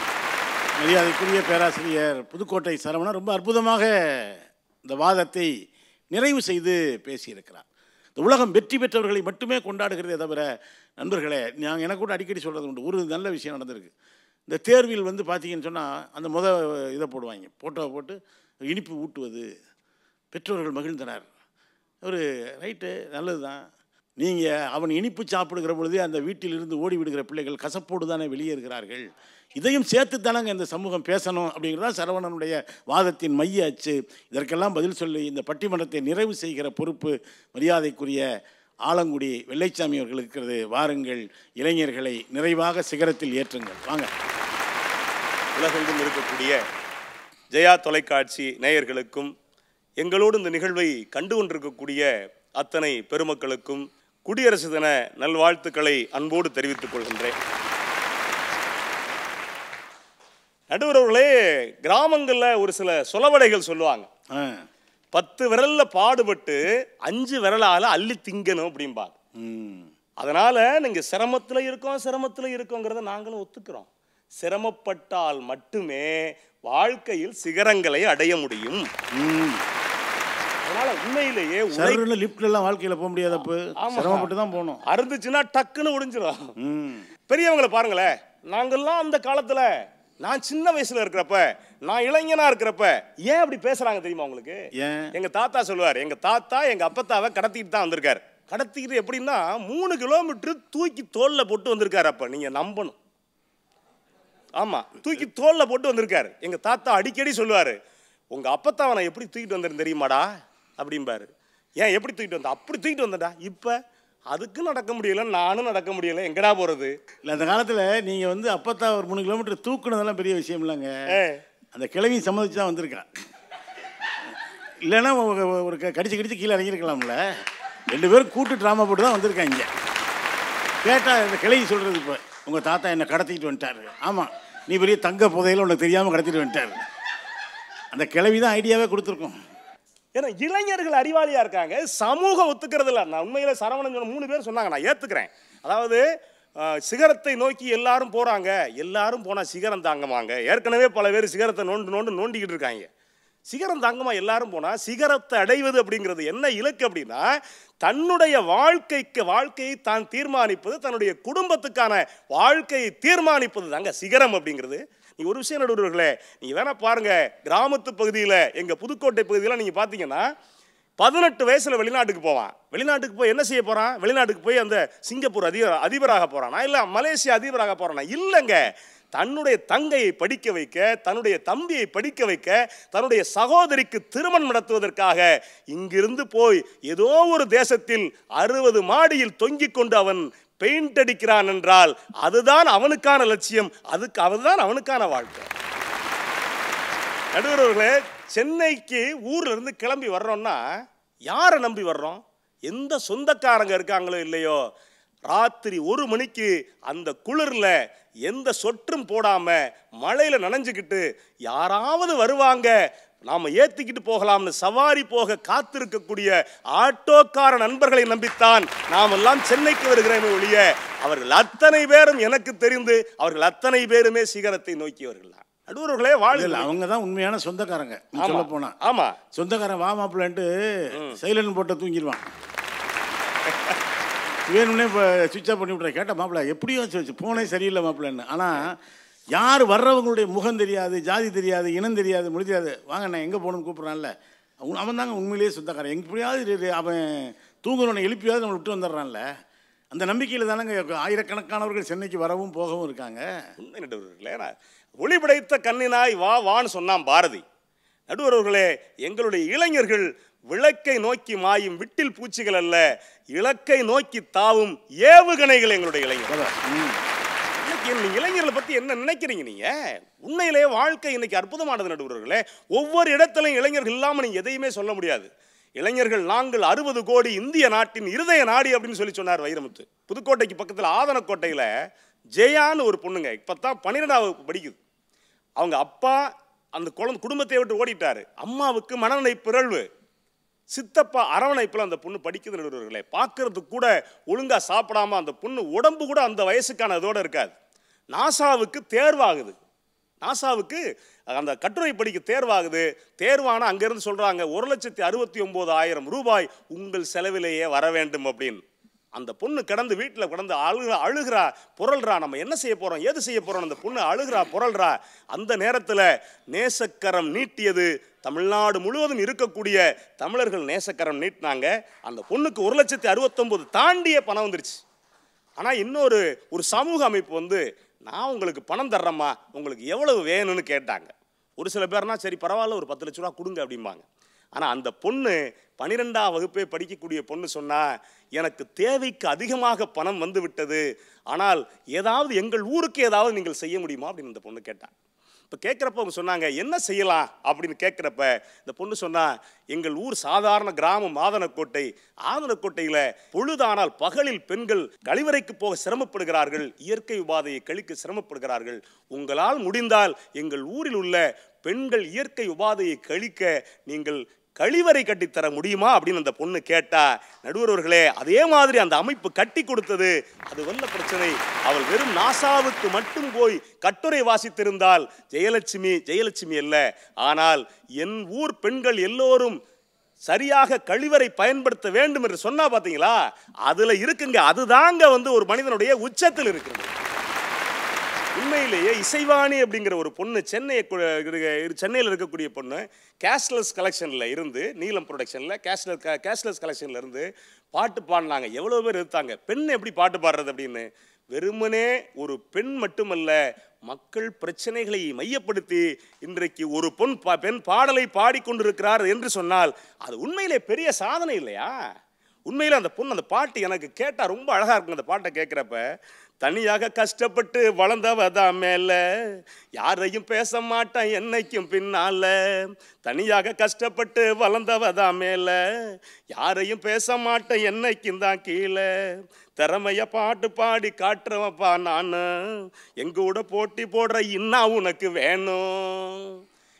[SPEAKER 1] மரியாதைக்குரிய பேராசிரியர் புதுக்கோட்டை சரவணன் ரொம்ப அற்புதமாக இந்த வாதத்தை நிறைவு செய்து பேசியிருக்கிறார் இந்த உலகம் வெற்றி பெற்றவர்களை மட்டுமே கொண்டாடுகிறதே தவிர நண்பர்களே நாங்கள் எனக்கு கூட அடிக்கடி சொல்கிறது உண்டு ஒரு நல்ல விஷயம் நடந்திருக்கு இந்த தேர்வில் வந்து பார்த்தீங்கன்னு சொன்னால் அந்த முத இதை போடுவாங்க ஃபோட்டோவை போட்டு இனிப்பு ஊட்டுவது பெற்றோர்கள் மகிழ்ந்தனர் ஒரு ரைட்டு நல்லது தான் நீங்கள் அவன் இனிப்பு சாப்பிடுகிற பொழுதே அந்த வீட்டிலிருந்து ஓடி விடுகிற பிள்ளைகள் கசப்போடு தானே வெளியேறுகிறார்கள் இதையும் சேர்த்து தானங்க இந்த சமூகம் பேசணும் அப்படிங்கிறதா சரவணனுடைய வாதத்தின் மைய அச்சு இதற்கெல்லாம் பதில் சொல்லி இந்த பட்டிமன்றத்தை நிறைவு செய்கிற பொறுப்பு மரியாதைக்குரிய ஆலங்குடி வெள்ளைச்சாமி அவர்கள் இருக்கிறது வாருங்கள் இளைஞர்களை நிறைவாக சிகரத்தில் ஏற்றுங்கள் வாங்க
[SPEAKER 7] உலகெங்கும் இருக்கக்கூடிய ஜெயா தொலைக்காட்சி நேயர்களுக்கும் எங்களோடு இந்த நிகழ்வை கண்டு கொண்டிருக்கக்கூடிய அத்தனை பெருமக்களுக்கும் குடியரசு தின நல்வாழ்த்துக்களை அன்போடு தெரிவித்துக் கொள்கின்றேன் நடுவரவர்களே கிராமங்களில் ஒரு சில சொலவடைகள் சொல்லுவாங்க பத்து விரலில் பாடுபட்டு அஞ்சு விரலால் அள்ளி திங்கணும் அப்படிம்பாங்க அதனால் நீங்கள் சிரமத்தில் இருக்கோம் சிரமத்தில் இருக்கோங்கிறத நாங்களும் ஒத்துக்கிறோம் சிரமப்பட்டால் மட்டுமே வாழ்க்கையில் சிகரங்களை அடைய முடியும் உண்மையிலேயே எல்லாம் போக போகணும் அறுந்துச்சுன்னா டக்குன்னு பெரியவங்களை பாருங்களேன் அந்த நான் சின்ன வயசுல இருக்கிறப்ப நான் இருக்கிறப்ப ஏன் அப்படி தெரியுமா தாத்தா சொல்லுவார் தாத்தா அப்பத்தாவை தான் வந்திருக்காரு கடத்திக்கிட்டு எப்படின்னா மூணு தூக்கி போட்டு வந்திருக்காரு நம்பணும் தூக்கி தோல்ல போட்டு வந்திருக்காரு தாத்தா அடிக்கடி சொல்லுவாரு உங்க அப்பத்தாவை நான் எப்படி தூக்கிட்டு வந்திருந்தேன் தெரியுமாடா அப்படிம்பாரு ஏன் எப்படி தூக்கிட்டு வந்தா அப்படி தூக்கிட்டு வந்தடா இப்போ அதுக்கும் நடக்க முடியல நானும் நடக்க முடியல எங்கடா போகிறது இல்லை அந்த காலத்தில் நீங்கள் வந்து அப்பத்தா ஒரு மூணு கிலோமீட்டர்
[SPEAKER 1] தூக்குனதெல்லாம் பெரிய விஷயம் இல்லைங்க அந்த கிழவி சம்மதிச்சு தான் வந்திருக்கான் இல்லைன்னா ஒரு கடிச்சு கடிச்சு கீழே இறங்கியிருக்கலாம்ல ரெண்டு பேரும் கூட்டு ட்ராமா போட்டு தான் வந்திருக்காங்க கேட்டால் இந்த கிளவி சொல்கிறது இப்போ உங்கள் தாத்தா என்னை கடத்திட்டு வந்துட்டார் ஆமாம் நீ பெரிய தங்க புதையில் உனக்கு தெரியாமல் கடத்திட்டு வந்துட்டார் அந்த கிளவி தான் ஐடியாவே கொடுத்துருக்கோம்
[SPEAKER 7] ஏன்னா இளைஞர்கள் அறிவாளியாக இருக்காங்க சமூகம் ஒத்துக்கிறது இல்லை நான் உண்மையில் சரவணன் சொன்ன மூணு பேர் சொன்னாங்க நான் ஏற்றுக்கிறேன் அதாவது சிகரத்தை நோக்கி எல்லாரும் போகிறாங்க எல்லாரும் போனால் சிகரம் தாங்கமாங்க ஏற்கனவே பல பேர் சிகரத்தை நோண்டு நோண்டு நோண்டிக்கிட்டு இருக்காங்க சிகரம் தாங்கமாக எல்லாரும் போனால் சிகரத்தை அடைவது அப்படிங்கிறது என்ன இலக்கு அப்படின்னா தன்னுடைய வாழ்க்கைக்கு வாழ்க்கையை தான் தீர்மானிப்பது தன்னுடைய குடும்பத்துக்கான வாழ்க்கையை தீர்மானிப்பது தாங்க சிகரம் அப்படிங்கிறது நீங்கள் ஒரு விஷயம் நடுவர்களே நீங்கள் வேணால் பாருங்கள் கிராமத்து பகுதியில் எங்கள் புதுக்கோட்டை பகுதியில் நீங்கள் பார்த்தீங்கன்னா பதினெட்டு வயசில் வெளிநாட்டுக்கு போவான் வெளிநாட்டுக்கு போய் என்ன செய்ய போகிறான் வெளிநாட்டுக்கு போய் அந்த சிங்கப்பூர் அதிபர் அதிபராக போகிறானா இல்லை மலேசியா அதிபராக போகிறானா இல்லைங்க தன்னுடைய தங்கையை படிக்க வைக்க தன்னுடைய தம்பியை படிக்க வைக்க தன்னுடைய சகோதரிக்கு திருமணம் நடத்துவதற்காக இங்கிருந்து போய் ஏதோ ஒரு தேசத்தில் அறுபது மாடியில் தொங்கிக் கொண்டு அவன் பெயிண்ட் அடிக்கிறான் என்றால் அதுதான் அவனுக்கான லட்சியம் அதுக்கு அதுதான் அவனுக்கான வாழ்க்கை நடுவர்களே சென்னைக்கு ஊர்ல இருந்து கிளம்பி வர்றோம்னா யாரை நம்பி வர்றோம் எந்த சொந்தக்காரங்க இருக்காங்களோ இல்லையோ ராத்திரி ஒரு மணிக்கு அந்த குளிரில் எந்த சொற்றும் போடாமல் மழையில் நனைஞ்சுக்கிட்டு யாராவது வருவாங்க நாம் ஏற்றிக்கிட்டு போகலாம்னு சவாரி போக காத்திருக்கக்கூடிய ஆட்டோக்கார நண்பர்களை நம்பித்தான் நாம் எல்லாம் சென்னைக்கு வருகிறேன் ஒழிய அவர்கள் அத்தனை பேரும் எனக்கு தெரிந்து அவர்கள் அத்தனை பேருமே சிகரத்தை நோக்கியவர்கள் நடுவர்களே வாழ்க்கை அவங்க தான் உண்மையான சொந்தக்காரங்க சொல்ல போனா ஆமா
[SPEAKER 1] சொந்தக்காரன் வா மாப்பிள்ளைன்ட்டு சைலன் போட்ட தூங்கிடுவான் வேணும்னே இப்போ சுவிட்ச் ஆஃப் பண்ணி விட்டுறேன் கேட்ட மாப்பிள்ளை எப்படியும் போனே சரியில்லை மாப்பிள்ளன்னு ஆனால் யார் வர்றவங்களுடைய முகம் தெரியாது ஜாதி தெரியாது இனம் தெரியாது மொழி தெரியாது வாங்க நான் எங்கே போகணும்னு கூப்பிட்றான்ல அவன் அவன் தாங்க உண்மையிலேயே சுத்தக்காரன் எப்படியாவது அவன் தூங்குறவனை எழுப்பியாவது நம்ம விட்டு வந்துடுறான்ல
[SPEAKER 7] அந்த நம்பிக்கையில் தானேங்க ஆயிரக்கணக்கானவர்கள் சென்னைக்கு வரவும் போகவும் இருக்காங்க ஒளிபடைத்த நடுவர்களே கண்ணினாய் வா வான்னு சொன்னான் பாரதி நடுவர்களே எங்களுடைய இளைஞர்கள் விளக்கை நோக்கி மாயும் விட்டில் பூச்சிகள் அல்ல இலக்கை நோக்கி தாவும் ஏவுகணைகள் எங்களுடைய இளைஞர்கள் என் இளைஞர்களை பற்றி என்ன நினைக்கிறீங்க நீங்கள் உண்மையிலேயே வாழ்க்கை இன்னைக்கு அற்புதமானது நடுவர்களே ஒவ்வொரு இடத்துலையும் இளைஞர்கள் இல்லாமல் நீங்கள் எதையுமே சொல்ல முடியாது இளைஞர்கள் நாங்கள் அறுபது கோடி இந்திய நாட்டின் இருதய நாடி அப்படின்னு சொல்லி சொன்னார் வைரமுத்து புதுக்கோட்டைக்கு பக்கத்தில் ஆதனக்கோட்டையில் ஜெயான்னு ஒரு பொண்ணுங்க இப்போ தான் பன்னிரெண்டாம் வகுப்பு படிக்குது அவங்க அப்பா அந்த குழந்தை குடும்பத்தை விட்டு ஓடிட்டார் அம்மாவுக்கு மனநிலை பிறழ்வு சித்தப்பா அரவணைப்பில் அந்த பொண்ணு படிக்குது நடுவர்களே பார்க்கறதுக்கு கூட ஒழுங்காக சாப்பிடாம அந்த பொண்ணு உடம்பு கூட அந்த வயசுக்கான இதோடு இருக்காது நாசாவுக்கு தேர்வாகுது நாசாவுக்கு அந்த கட்டுரை படிக்க தேர்வாகுது தேர்வான அங்கேருந்து சொல்கிறாங்க ஒரு லட்சத்தி அறுபத்தி ஒம்பது ஆயிரம் ரூபாய் உங்கள் செலவிலேயே வர வேண்டும் அப்படின்னு அந்த பொண்ணு கிடந்து வீட்டில் கிடந்து அழுகிறா அழுகிறா புரள்றா நம்ம என்ன செய்ய போகிறோம் எது செய்ய போகிறோம் அந்த பொண்ணு அழுகிறா புரள்றா அந்த நேரத்தில் நேசக்கரம் நீட்டியது தமிழ்நாடு முழுவதும் இருக்கக்கூடிய தமிழர்கள் நேசக்கரம் நீட்டினாங்க அந்த பொண்ணுக்கு ஒரு லட்சத்தி அறுபத்தொம்போது தாண்டிய பணம் வந்துருச்சு ஆனால் இன்னொரு ஒரு சமூக அமைப்பு வந்து நான் உங்களுக்கு பணம் தர்றேம்மா உங்களுக்கு எவ்வளவு வேணும்னு கேட்டாங்க ஒரு சில பேர்னா சரி பரவாயில்ல ஒரு பத்து லட்ச ரூபா கொடுங்க அப்படிம்பாங்க ஆனால் அந்த பொண்ணு பனிரெண்டாம் வகுப்பே படிக்கக்கூடிய பொண்ணு சொன்னால் எனக்கு தேவைக்கு அதிகமாக பணம் வந்து விட்டது ஆனால் ஏதாவது எங்கள் ஊருக்கு ஏதாவது நீங்கள் செய்ய முடியுமா அப்படின்னு அந்த பொண்ணு கேட்டான் இப்போ கேட்குறப்ப அவங்க சொன்னாங்க என்ன செய்யலாம் அப்படின்னு கேட்குறப்ப இந்த பொண்ணு சொன்னால் எங்கள் ஊர் சாதாரண கிராமம் ஆதனக்கோட்டை ஆதனக்கோட்டையில் பொழுதானால் பகலில் பெண்கள் கழிவறைக்கு போக சிரமப்படுகிறார்கள் இயற்கை உபாதையை கழிக்க சிரமப்படுகிறார்கள் உங்களால் முடிந்தால் எங்கள் ஊரில் உள்ள பெண்கள் இயற்கை உபாதையை கழிக்க நீங்கள் கழிவறை கட்டித்தர முடியுமா அப்படின்னு அந்த பொண்ணு கேட்டா நடுவரவர்களே அதே மாதிரி அந்த அமைப்பு கட்டி கொடுத்தது அது வந்த பிரச்சனை அவள் வெறும் நாசாவுக்கு மட்டும் போய் கட்டுரை வாசித்திருந்தால் ஜெயலட்சுமி ஜெயலட்சுமி அல்ல ஆனால் என் ஊர் பெண்கள் எல்லோரும் சரியாக கழிவறை பயன்படுத்த வேண்டும் என்று சொன்னா பார்த்தீங்களா அதில் இருக்குங்க அதுதாங்க வந்து ஒரு மனிதனுடைய உச்சத்தில் இருக்கிறது உண்மையிலேயே இசைவாணி அப்படிங்கிற ஒரு பொண்ணு சென்னை சென்னையில் இருக்கக்கூடிய பொண்ணு கேஷ்லெஸ் கலெக்ஷனில் இருந்து நீலம் ப்ரொடக்ஷனில் கேஷ்லெஸ் கேஷ்லெஸ் கலெக்ஷனில் இருந்து பாட்டு பாடினாங்க எவ்வளோ பேர் இருந்தாங்க பெண் எப்படி பாட்டு பாடுறது அப்படின்னு வெறுமனே ஒரு பெண் மட்டுமல்ல மக்கள் பிரச்சனைகளை மையப்படுத்தி இன்றைக்கு ஒரு பொன் பெண் பாடலை பாடிக்கொண்டிருக்கிறார் என்று சொன்னால் அது உண்மையிலே பெரிய சாதனை இல்லையா உண்மையில் அந்த பொண்ணு அந்த பாட்டு எனக்கு கேட்டால் ரொம்ப அழகாக இருக்கும் அந்த பாட்டை கேட்குறப்ப தனியாக கஷ்டப்பட்டு வளர்ந்தவதா மேல மேலே யாரையும் பேச மாட்டேன் என்னைக்கும் பின்னால் தனியாக கஷ்டப்பட்டு வளர்ந்தவதா மேல மேலே யாரையும் பேச மாட்டேன் என்னைக்கும் தான் கீழே திறமைய பாட்டு பாடி காட்டுறவப்பா நான் கூட போட்டி போடுற இன்னா உனக்கு வேணும்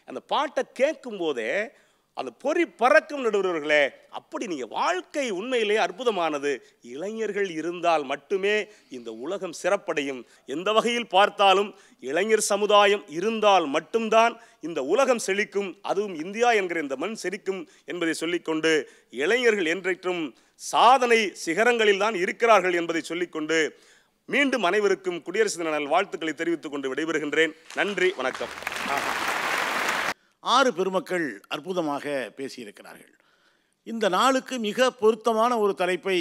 [SPEAKER 7] அந்த பாட்டை கேட்கும் போதே அந்த பொறி பறக்கும் நடுவர்களே அப்படி நீங்கள் வாழ்க்கை உண்மையிலே அற்புதமானது இளைஞர்கள் இருந்தால் மட்டுமே இந்த உலகம் சிறப்படையும் எந்த வகையில் பார்த்தாலும் இளைஞர் சமுதாயம் இருந்தால் மட்டும்தான் இந்த உலகம் செழிக்கும் அதுவும் இந்தியா என்கிற இந்த மண் செழிக்கும் என்பதை சொல்லிக்கொண்டு இளைஞர்கள் என்றைக்கும் சாதனை சிகரங்களில் தான் இருக்கிறார்கள் என்பதை சொல்லிக்கொண்டு மீண்டும் அனைவருக்கும் குடியரசு தின வாழ்த்துக்களை தெரிவித்துக் கொண்டு விடைபெறுகின்றேன் நன்றி வணக்கம்
[SPEAKER 1] ஆறு பெருமக்கள் அற்புதமாக பேசியிருக்கிறார்கள் இந்த நாளுக்கு மிக பொருத்தமான ஒரு தலைப்பை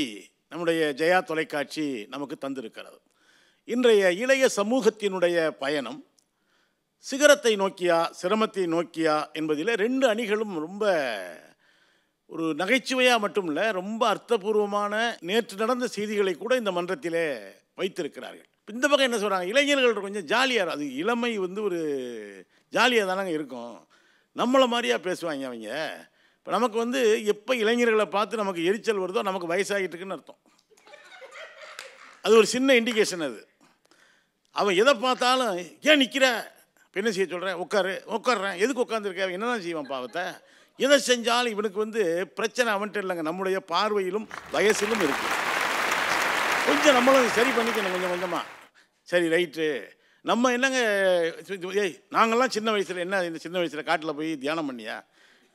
[SPEAKER 1] நம்முடைய ஜெயா தொலைக்காட்சி நமக்கு தந்திருக்கிறது இன்றைய இளைய சமூகத்தினுடைய பயணம் சிகரத்தை நோக்கியா சிரமத்தை நோக்கியா என்பதில் ரெண்டு அணிகளும் ரொம்ப ஒரு நகைச்சுவையாக மட்டும் இல்லை ரொம்ப அர்த்தபூர்வமான நேற்று நடந்த செய்திகளை கூட இந்த மன்றத்திலே வைத்திருக்கிறார்கள் இந்த பக்கம் என்ன சொல்கிறாங்க இளைஞர்கள் கொஞ்சம் ஜாலியாக அது இளமை வந்து ஒரு ஜாலியாக தானங்க இருக்கும் நம்மளை மாதிரியாக பேசுவாங்க அவங்க இப்போ நமக்கு வந்து எப்போ இளைஞர்களை பார்த்து நமக்கு எரிச்சல் வருதோ நமக்கு வயசாகிட்டு இருக்குன்னு அர்த்தம் அது ஒரு சின்ன இண்டிகேஷன் அது அவன் எதை பார்த்தாலும் ஏன் நிற்கிற என்ன செய்ய சொல்கிறேன் உட்காரு உட்காடுறேன் எதுக்கு உட்காந்துருக்க என்னதான் செய்வான் பாவத்தை எதை செஞ்சாலும் இவனுக்கு வந்து பிரச்சனை அவன்கிட்ட இல்லைங்க நம்முடைய பார்வையிலும் வயசிலும் இருக்குது கொஞ்சம் நம்மளும் சரி பண்ணிக்கணும் கொஞ்சம் கொஞ்சமாக சரி ரைட்டு நம்ம என்னங்க ஏய் நாங்கள்லாம் சின்ன வயசில் என்ன இந்த சின்ன வயசில் காட்டில் போய் தியானம் பண்ணியா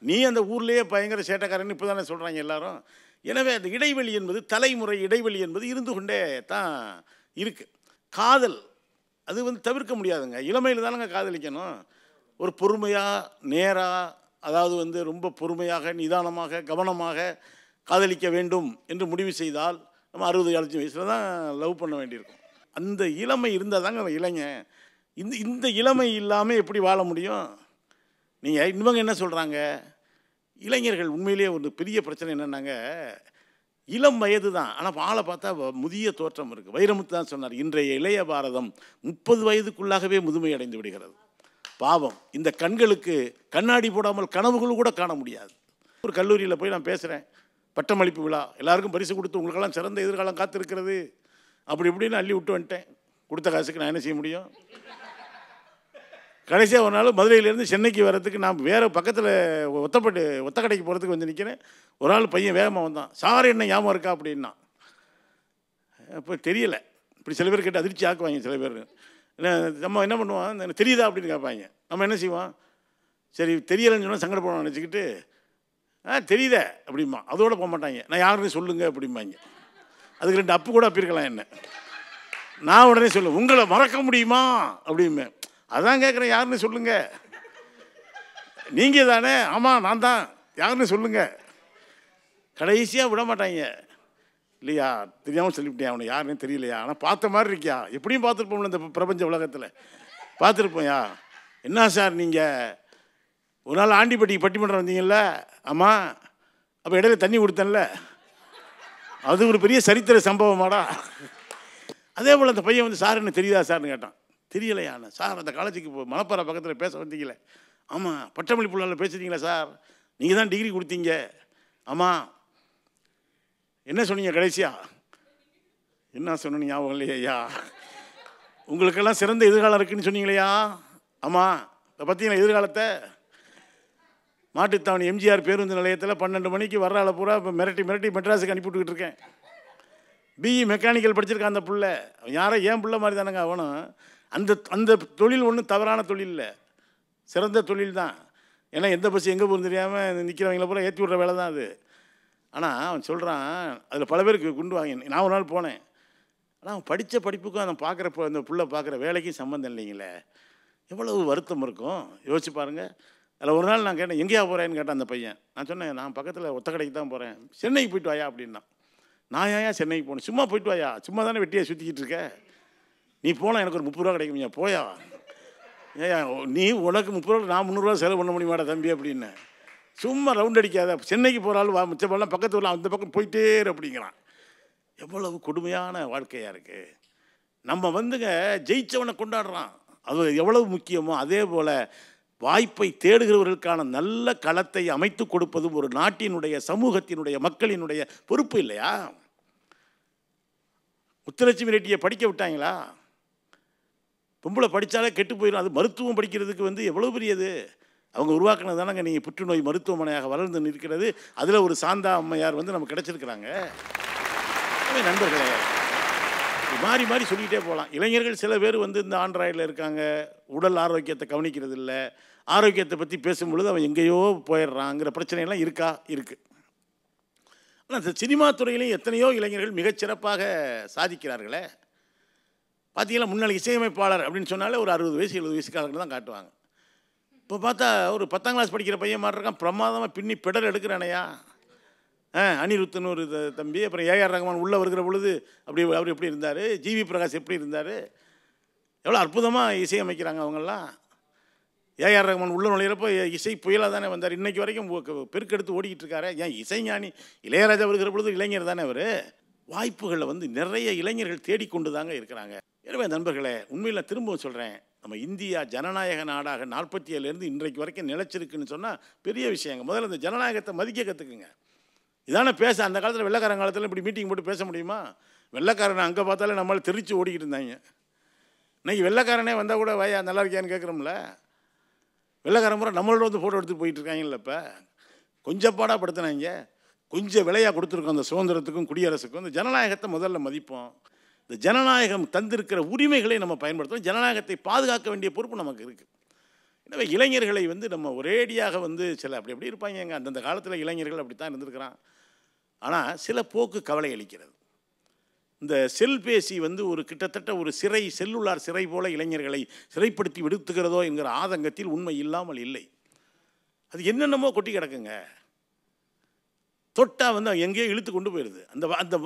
[SPEAKER 1] நீ அந்த ஊர்லேயே பயங்கர சேட்டக்காரன் இப்போ தானே சொல்கிறாங்க எல்லாரும் எனவே அந்த இடைவெளி என்பது தலைமுறை இடைவெளி என்பது இருந்து கொண்டே தான் இருக்குது காதல் அது வந்து தவிர்க்க முடியாதுங்க இளமையில் தானங்க காதலிக்கணும் ஒரு பொறுமையாக நேராக அதாவது வந்து ரொம்ப பொறுமையாக நிதானமாக கவனமாக காதலிக்க வேண்டும் என்று முடிவு செய்தால் நம்ம அறுபது எழுபத்தி வயசில் தான் லவ் பண்ண வேண்டியிருக்கும் அந்த இளமை இருந்தால் தாங்க அவன் இளைஞன் இந்த இந்த இளமை இல்லாமல் எப்படி வாழ முடியும் நீங்கள் இன்னவங்க என்ன சொல்கிறாங்க இளைஞர்கள் உண்மையிலேயே ஒரு பெரிய பிரச்சனை என்னென்னாங்க இளம் வயது தான் ஆனால் ஆளை பார்த்தா முதிய தோற்றம் இருக்குது வைரமுத்து தான் சொன்னார் இன்றைய இளைய பாரதம் முப்பது வயதுக்குள்ளாகவே முதுமை அடைந்து விடுகிறது பாவம் இந்த கண்களுக்கு கண்ணாடி போடாமல் கனவுகள் கூட காண முடியாது ஒரு கல்லூரியில் போய் நான் பேசுகிறேன் பட்டமளிப்பு விழா எல்லாருக்கும் பரிசு கொடுத்து உங்களுக்கெல்லாம் சிறந்த எதிர்காலம் காத்திருக்கிறது அப்படி இப்படின்னு அள்ளி விட்டு வந்துட்டேன் கொடுத்த காசுக்கு நான் என்ன செய்ய முடியும் கடைசியாக ஒரு நாள் மதுரையிலேருந்து சென்னைக்கு வர்றதுக்கு நான் வேறு பக்கத்தில் ஒத்தப்பட்டு ஒத்த கடைக்கு போகிறதுக்கு வந்து நிற்கிறேன் ஒரு நாள் பையன் வேகமாக வந்தான் சார் என்ன ஞாபகம் இருக்கா அப்படின்னா அப்போ தெரியலை இப்படி சில பேர் கேட்டு அதிர்ச்சி ஆக்குவாங்க சில பேர் நம்ம என்ன பண்ணுவான் எனக்கு தெரியுதா அப்படின்னு கேட்பாங்க நம்ம என்ன செய்வோம் சரி தெரியலைன்னு சொன்னால் சங்கடப்படணும் நினச்சிக்கிட்டு ஆ தெரியுத அப்படிமா அதோடு போக மாட்டாங்க நான் யாருன்னு சொல்லுங்கள் அப்படிம்பாங்க அதுக்கு ரெண்டு அப்பு கூட அப்பிருக்கலாம் என்ன நான் உடனே சொல்லுவேன் உங்களை மறக்க முடியுமா அப்படின்னு அதான் கேட்குறேன் யாருன்னு சொல்லுங்கள் நீங்கள் தானே ஆமாம் நான் தான் யாருன்னு சொல்லுங்கள் கடைசியாக விட மாட்டாங்க இல்லையா தெரியாமல் சொல்லிவிட்டேன் அவனை யாருன்னு தெரியலையா ஆனால் பார்த்த மாதிரி இருக்கியா எப்படியும் பார்த்துருப்போம்ல இந்த பிரபஞ்ச உலகத்தில் பார்த்துருப்போம்யா என்ன சார் நீங்கள் ஒரு நாள் ஆண்டிப்பட்டிக்கு பட்டிமன்றம் வந்தீங்கல்ல ஆமாம் அப்போ இடையில தண்ணி கொடுத்தேன்ல அது ஒரு பெரிய சரித்திர சம்பவமாடா அதே போல் அந்த பையன் வந்து சார் என்ன தெரியுதா சார்னு கேட்டான் தெரியலையான சார் அந்த காலேஜுக்கு போ மணப்பாறை பக்கத்தில் பேச வந்தீங்களே ஆமாம் பட்டமளி புள்ளால் பேசுகிறீங்களா சார் நீங்கள் தான் டிகிரி கொடுத்தீங்க ஆமாம் என்ன சொன்னீங்க கடைசியா என்ன சொன்ன ஞாபகம் இல்லையா உங்களுக்கெல்லாம் சிறந்த எதிர்காலம் இருக்குன்னு சொன்னீங்களையா ஆமாம் பற்றிங்களா எதிர்காலத்தை மாட்டுத்தாவணி எம்ஜிஆர் பேருந்து நிலையத்தில் பன்னெண்டு மணிக்கு வர்றால பூரா இப்போ மிரட்டி மிரட்டி மெட்ராஸுக்கு அனுப்பிவிட்டுக்கிட்டு இருக்கேன் பிஇ மெக்கானிக்கல் e படிச்சிருக்கான் அந்த பிள்ளை யாரோ ஏன் பிள்ளை மாதிரி தானேங்க அவனும் அந்த அந்த தொழில் ஒன்றும் தவறான தொழில் இல்லை சிறந்த தொழில் தான் ஏன்னா எந்த பஸ் எங்கே போகும் தெரியாமல் நிற்கிறவங்கள பூரா ஏற்றி விட்ற வேலை தான் அது ஆனால் அவன் சொல்கிறான் அதில் பல பேருக்கு குண்டு வாங்கி நான் ஒரு நாள் போனேன் ஆனால் அவன் படித்த படிப்புக்கும் அந்த பார்க்குறப்ப அந்த புள்ள பார்க்குற வேலைக்கும் சம்மந்தம் இல்லைங்களே எவ்வளவு வருத்தம் இருக்கும் யோசிச்சு பாருங்கள் அதில் ஒரு நாள் நான் கேட்டேன் எங்கேயா போகிறேன்னு கேட்டேன் அந்த பையன் நான் சொன்னேன் நான் பக்கத்தில் ஒத்த கடைக்கு தான் போகிறேன் சென்னைக்கு போயிட்டு வாயா அப்படின்னா நான் ஏன் சென்னைக்கு போகணும் சும்மா போயிட்டு வாயா சும்மா தானே வெட்டியாக சுற்றிக்கிட்டு இருக்க நீ போனால் எனக்கு ஒரு முப்பது ரூபா கிடைக்குமியா போயா ஏயா நீ உனக்கு முப்பது ரூபா நான் முந்நூறுரூவா செலவு பண்ண முடியுமாடா தம்பி அப்படின்னு சும்மா ரவுண்ட் அடிக்காத சென்னைக்கு போகிறாலும் வா போகலாம் பக்கத்து ஊரில் அந்த பக்கம் போயிட்டே அப்படிங்கிறான் எவ்வளவு கொடுமையான வாழ்க்கையாக இருக்குது நம்ம வந்துங்க ஜெயித்தவனை கொண்டாடுறான் அது எவ்வளவு முக்கியமோ அதே போல் வாய்ப்பை தேடுகிறவர்களுக்கான நல்ல களத்தை அமைத்து கொடுப்பதும் ஒரு நாட்டினுடைய சமூகத்தினுடைய மக்களினுடைய பொறுப்பு இல்லையா முத்துலட்சுமி ரெட்டியை படிக்க விட்டாங்களா பொம்பளை படித்தாலே கெட்டு போயிடும் அது மருத்துவம் படிக்கிறதுக்கு வந்து எவ்வளோ பெரியது அவங்க உருவாக்குனது தானங்க நீங்கள் புற்றுநோய் மருத்துவமனையாக வளர்ந்து நிற்கிறது அதில் ஒரு சாந்தா அம்மையார் வந்து நமக்கு கிடச்சிருக்கிறாங்க நண்பர்களே மாறி மாறி சொல்லிக்கிட்டே போகலாம் இளைஞர்கள் சில பேர் வந்து இந்த ஆண்ட்ராய்டில் இருக்காங்க உடல் ஆரோக்கியத்தை கவனிக்கிறது இல்லை ஆரோக்கியத்தை பற்றி பேசும்பொழுது அவன் எங்கேயோ போயிடுறாங்கிற பிரச்சனையெல்லாம் இருக்கா இருக்குது ஆனால் இந்த சினிமா துறையிலையும் எத்தனையோ இளைஞர்கள் மிகச்சிறப்பாக சாதிக்கிறார்களே பார்த்தீங்களா முன்னாள் இசையமைப்பாளர் அப்படின்னு சொன்னாலே ஒரு அறுபது வயசு எழுபது வயசுக்காரர்கள் தான் காட்டுவாங்க இப்போ பார்த்தா ஒரு பத்தாம் கிளாஸ் படிக்கிற பையன் மாதிரி இருக்கான் பிரமாதமாக பின்னி பெடல் எடுக்கிறானையா ஆ அனிருத்துன்னு ஒரு தம்பி அப்புறம் ஏஆர் ரகமான் உள்ளே வருகிற பொழுது அப்படி அவர் எப்படி இருந்தார் ஜிவி பிரகாஷ் எப்படி இருந்தார் எவ்வளோ அற்புதமாக இசையமைக்கிறாங்க அவங்கெல்லாம் ஏஆர் ரகுமான் உள்ள நுழையிறப்போ இசை புயலாக தானே வந்தார் இன்றைக்கு வரைக்கும் பெருக்கெடுத்து ஓடிக்கிட்டு இருக்காரு ஏன் இசைஞானி இளையராஜா வருகிற பொழுது இளைஞர் தானே அவர் வாய்ப்புகளை வந்து நிறைய இளைஞர்கள் தேடிக்கொண்டு தாங்க இருக்கிறாங்க எனவே நண்பர்களே உண்மையில் திரும்பவும் சொல்கிறேன் நம்ம இந்தியா ஜனநாயக நாடாக நாற்பத்தி ஏழுலேருந்து இன்றைக்கு வரைக்கும் நிலச்சிருக்குன்னு சொன்னால் பெரிய விஷயங்க முதல்ல இந்த ஜனநாயகத்தை மதிக்க கற்றுக்குங்க இதான பேச அந்த காலத்தில் வெள்ளக்காரன் காலத்தில் இப்படி மீட்டிங் போட்டு பேச முடியுமா வெள்ளைக்காரனை அங்கே பார்த்தாலே நம்மளால் திருச்சி ஓடிக்கிட்டு இருந்தாங்க இன்றைக்கி வெள்ளக்காரனே வந்தால் கூட வயா நல்லா இருக்கியான்னு கேட்குறோம்ல வெள்ளைக்கார முறை நம்மளோட வந்து ஃபோட்டோ எடுத்து போயிட்டு இருக்காங்கல்ல இப்போ கொஞ்சம் பாடாக படுத்தினாங்க கொஞ்சம் விலையாக கொடுத்துருக்கோம் அந்த சுதந்திரத்துக்கும் குடியரசுக்கும் இந்த ஜனநாயகத்தை முதல்ல மதிப்போம் இந்த ஜனநாயகம் தந்திருக்கிற உரிமைகளை நம்ம பயன்படுத்துவோம் ஜனநாயகத்தை பாதுகாக்க வேண்டிய பொறுப்பு நமக்கு இருக்குது எனவே இளைஞர்களை வந்து நம்ம ஒரேடியாக வந்து சில அப்படி அப்படி இருப்பாங்க அந்தந்த காலத்தில் இளைஞர்கள் அப்படி தான் இருந்திருக்கிறான் ஆனால் சில போக்கு கவலை அளிக்கிறது இந்த செல்பேசி வந்து ஒரு கிட்டத்தட்ட ஒரு சிறை செல்லுலார் சிறை போல இளைஞர்களை சிறைப்படுத்தி விடுத்துகிறதோ என்கிற ஆதங்கத்தில் உண்மை இல்லாமல் இல்லை அது என்னென்னமோ கொட்டி கிடக்குங்க தொட்டா வந்து எங்கேயோ இழுத்து கொண்டு போயிடுது அந்த அந்த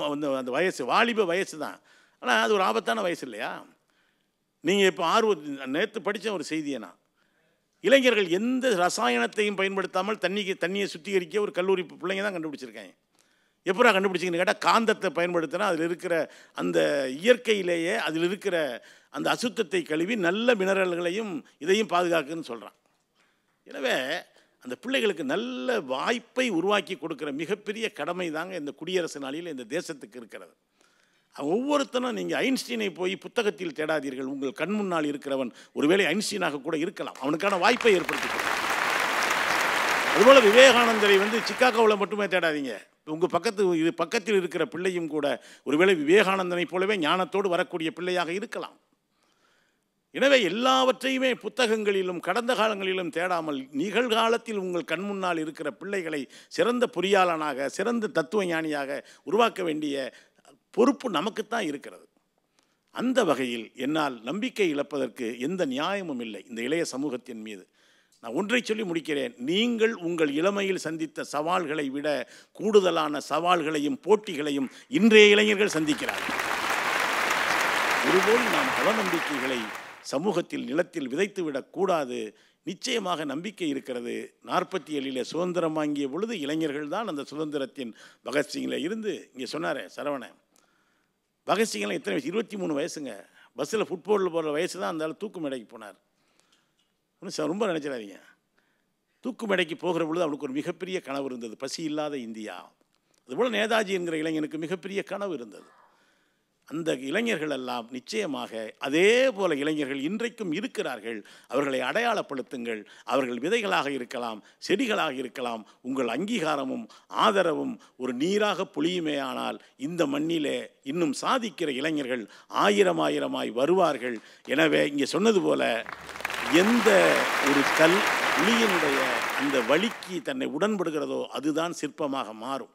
[SPEAKER 1] அந்த வயசு வாலிப வயசு தான் ஆனால் அது ஒரு ஆபத்தான வயசு இல்லையா நீங்கள் இப்போ ஆர்வம் நேற்று படித்த ஒரு செய்தியை நான் இளைஞர்கள் எந்த ரசாயனத்தையும் பயன்படுத்தாமல் தண்ணிக்கு தண்ணியை சுத்திகரிக்க ஒரு கல்லூரி பிள்ளைங்க தான் கண்டுபிடிச்சிருக்கேன் எப்படா கண்டுபிடிச்சிங்கன்னு கேட்டால் காந்தத்தை பயன்படுத்தினா அதில் இருக்கிற அந்த இயற்கையிலேயே அதில் இருக்கிற அந்த அசுத்தத்தை கழுவி நல்ல மினரல்களையும் இதையும் பாதுகாக்குன்னு சொல்கிறான் எனவே அந்த பிள்ளைகளுக்கு நல்ல வாய்ப்பை உருவாக்கி கொடுக்குற மிகப்பெரிய கடமை தாங்க இந்த குடியரசு நாளில் இந்த தேசத்துக்கு இருக்கிறது ஒவ்வொருத்தனும் நீங்கள் ஐன்ஸ்டீனை போய் புத்தகத்தில் தேடாதீர்கள் உங்கள் கண் முன்னால் இருக்கிறவன் ஒருவேளை ஐன்ஸ்டீனாக கூட இருக்கலாம் அவனுக்கான வாய்ப்பை ஏற்படுத்தி அதுபோல் விவேகானந்தரை வந்து சிக்காகோவில் மட்டுமே தேடாதீங்க உங்கள் பக்கத்து இது பக்கத்தில் இருக்கிற பிள்ளையும் கூட ஒருவேளை விவேகானந்தனை போலவே ஞானத்தோடு வரக்கூடிய பிள்ளையாக இருக்கலாம் எனவே எல்லாவற்றையுமே புத்தகங்களிலும் கடந்த காலங்களிலும் தேடாமல் நிகழ்காலத்தில் உங்கள் கண் முன்னால் இருக்கிற பிள்ளைகளை சிறந்த பொறியாளனாக சிறந்த தத்துவ ஞானியாக உருவாக்க வேண்டிய பொறுப்பு நமக்குத்தான் இருக்கிறது அந்த வகையில் என்னால் நம்பிக்கை இழப்பதற்கு எந்த நியாயமும் இல்லை இந்த இளைய சமூகத்தின் மீது நான் ஒன்றை சொல்லி முடிக்கிறேன் நீங்கள் உங்கள் இளமையில் சந்தித்த சவால்களை விட கூடுதலான சவால்களையும் போட்டிகளையும் இன்றைய இளைஞர்கள் சந்திக்கிறார்கள் ஒருபோது நாம் நம்பிக்கைகளை சமூகத்தில் நிலத்தில் விதைத்துவிடக் கூடாது நிச்சயமாக நம்பிக்கை இருக்கிறது நாற்பத்தி ஏழில் சுதந்திரம் வாங்கிய பொழுது இளைஞர்கள் தான் அந்த சுதந்திரத்தின் பகத்சிங்கில் இருந்து இங்கே சொன்னார் சரவணன் பகத்சிங்கில் எத்தனை வயசு இருபத்தி மூணு வயசுங்க பஸ்ஸில் ஃபுட்போலில் போகிற வயசு தான் அந்த தூக்கு மேடைக்கு போனார் ஒன்றும் ரொம்ப நினச்சிடாதீங்க தூக்கு மேடைக்கு போகிற பொழுது அவனுக்கு ஒரு மிகப்பெரிய கனவு இருந்தது பசி இல்லாத இந்தியா அதுபோல் நேதாஜி என்கிற இளைஞனுக்கு மிகப்பெரிய கனவு இருந்தது அந்த இளைஞர்கள் எல்லாம் நிச்சயமாக அதே போல இளைஞர்கள் இன்றைக்கும் இருக்கிறார்கள் அவர்களை அடையாளப்படுத்துங்கள் அவர்கள் விதைகளாக இருக்கலாம் செடிகளாக இருக்கலாம் உங்கள் அங்கீகாரமும் ஆதரவும் ஒரு நீராக பொழியுமே ஆனால் இந்த மண்ணிலே இன்னும் சாதிக்கிற இளைஞர்கள் ஆயிரம் ஆயிரமாய் வருவார்கள் எனவே இங்கே சொன்னது போல எந்த ஒரு கல் ஒளியினுடைய அந்த வழிக்கு தன்னை உடன்படுகிறதோ அதுதான் சிற்பமாக மாறும்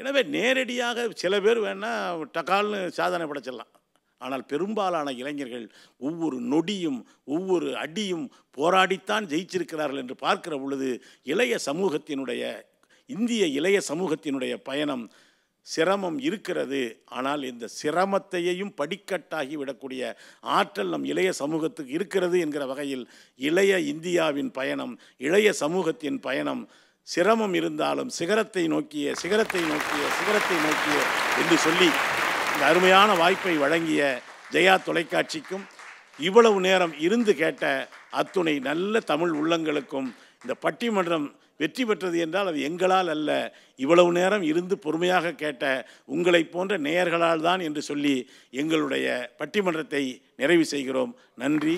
[SPEAKER 1] எனவே நேரடியாக சில பேர் வேணால் டக்கால்னு சாதனை படைச்சிடலாம் ஆனால் பெரும்பாலான இளைஞர்கள் ஒவ்வொரு நொடியும் ஒவ்வொரு அடியும் போராடித்தான் ஜெயிச்சிருக்கிறார்கள் என்று பார்க்கிற பொழுது இளைய சமூகத்தினுடைய இந்திய இளைய சமூகத்தினுடைய பயணம் சிரமம் இருக்கிறது ஆனால் இந்த சிரமத்தையையும் படிக்கட்டாகி விடக்கூடிய ஆற்றல் நம் இளைய சமூகத்துக்கு இருக்கிறது என்கிற வகையில் இளைய இந்தியாவின் பயணம் இளைய சமூகத்தின் பயணம் சிரமம் இருந்தாலும் சிகரத்தை நோக்கிய சிகரத்தை நோக்கிய சிகரத்தை நோக்கிய என்று சொல்லி இந்த அருமையான வாய்ப்பை வழங்கிய ஜெயா தொலைக்காட்சிக்கும் இவ்வளவு நேரம் இருந்து கேட்ட அத்துணை நல்ல தமிழ் உள்ளங்களுக்கும் இந்த பட்டிமன்றம் வெற்றி பெற்றது என்றால் அது எங்களால் அல்ல இவ்வளவு நேரம் இருந்து பொறுமையாக கேட்ட உங்களை போன்ற நேயர்களால் தான் என்று சொல்லி எங்களுடைய பட்டிமன்றத்தை நிறைவு செய்கிறோம் நன்றி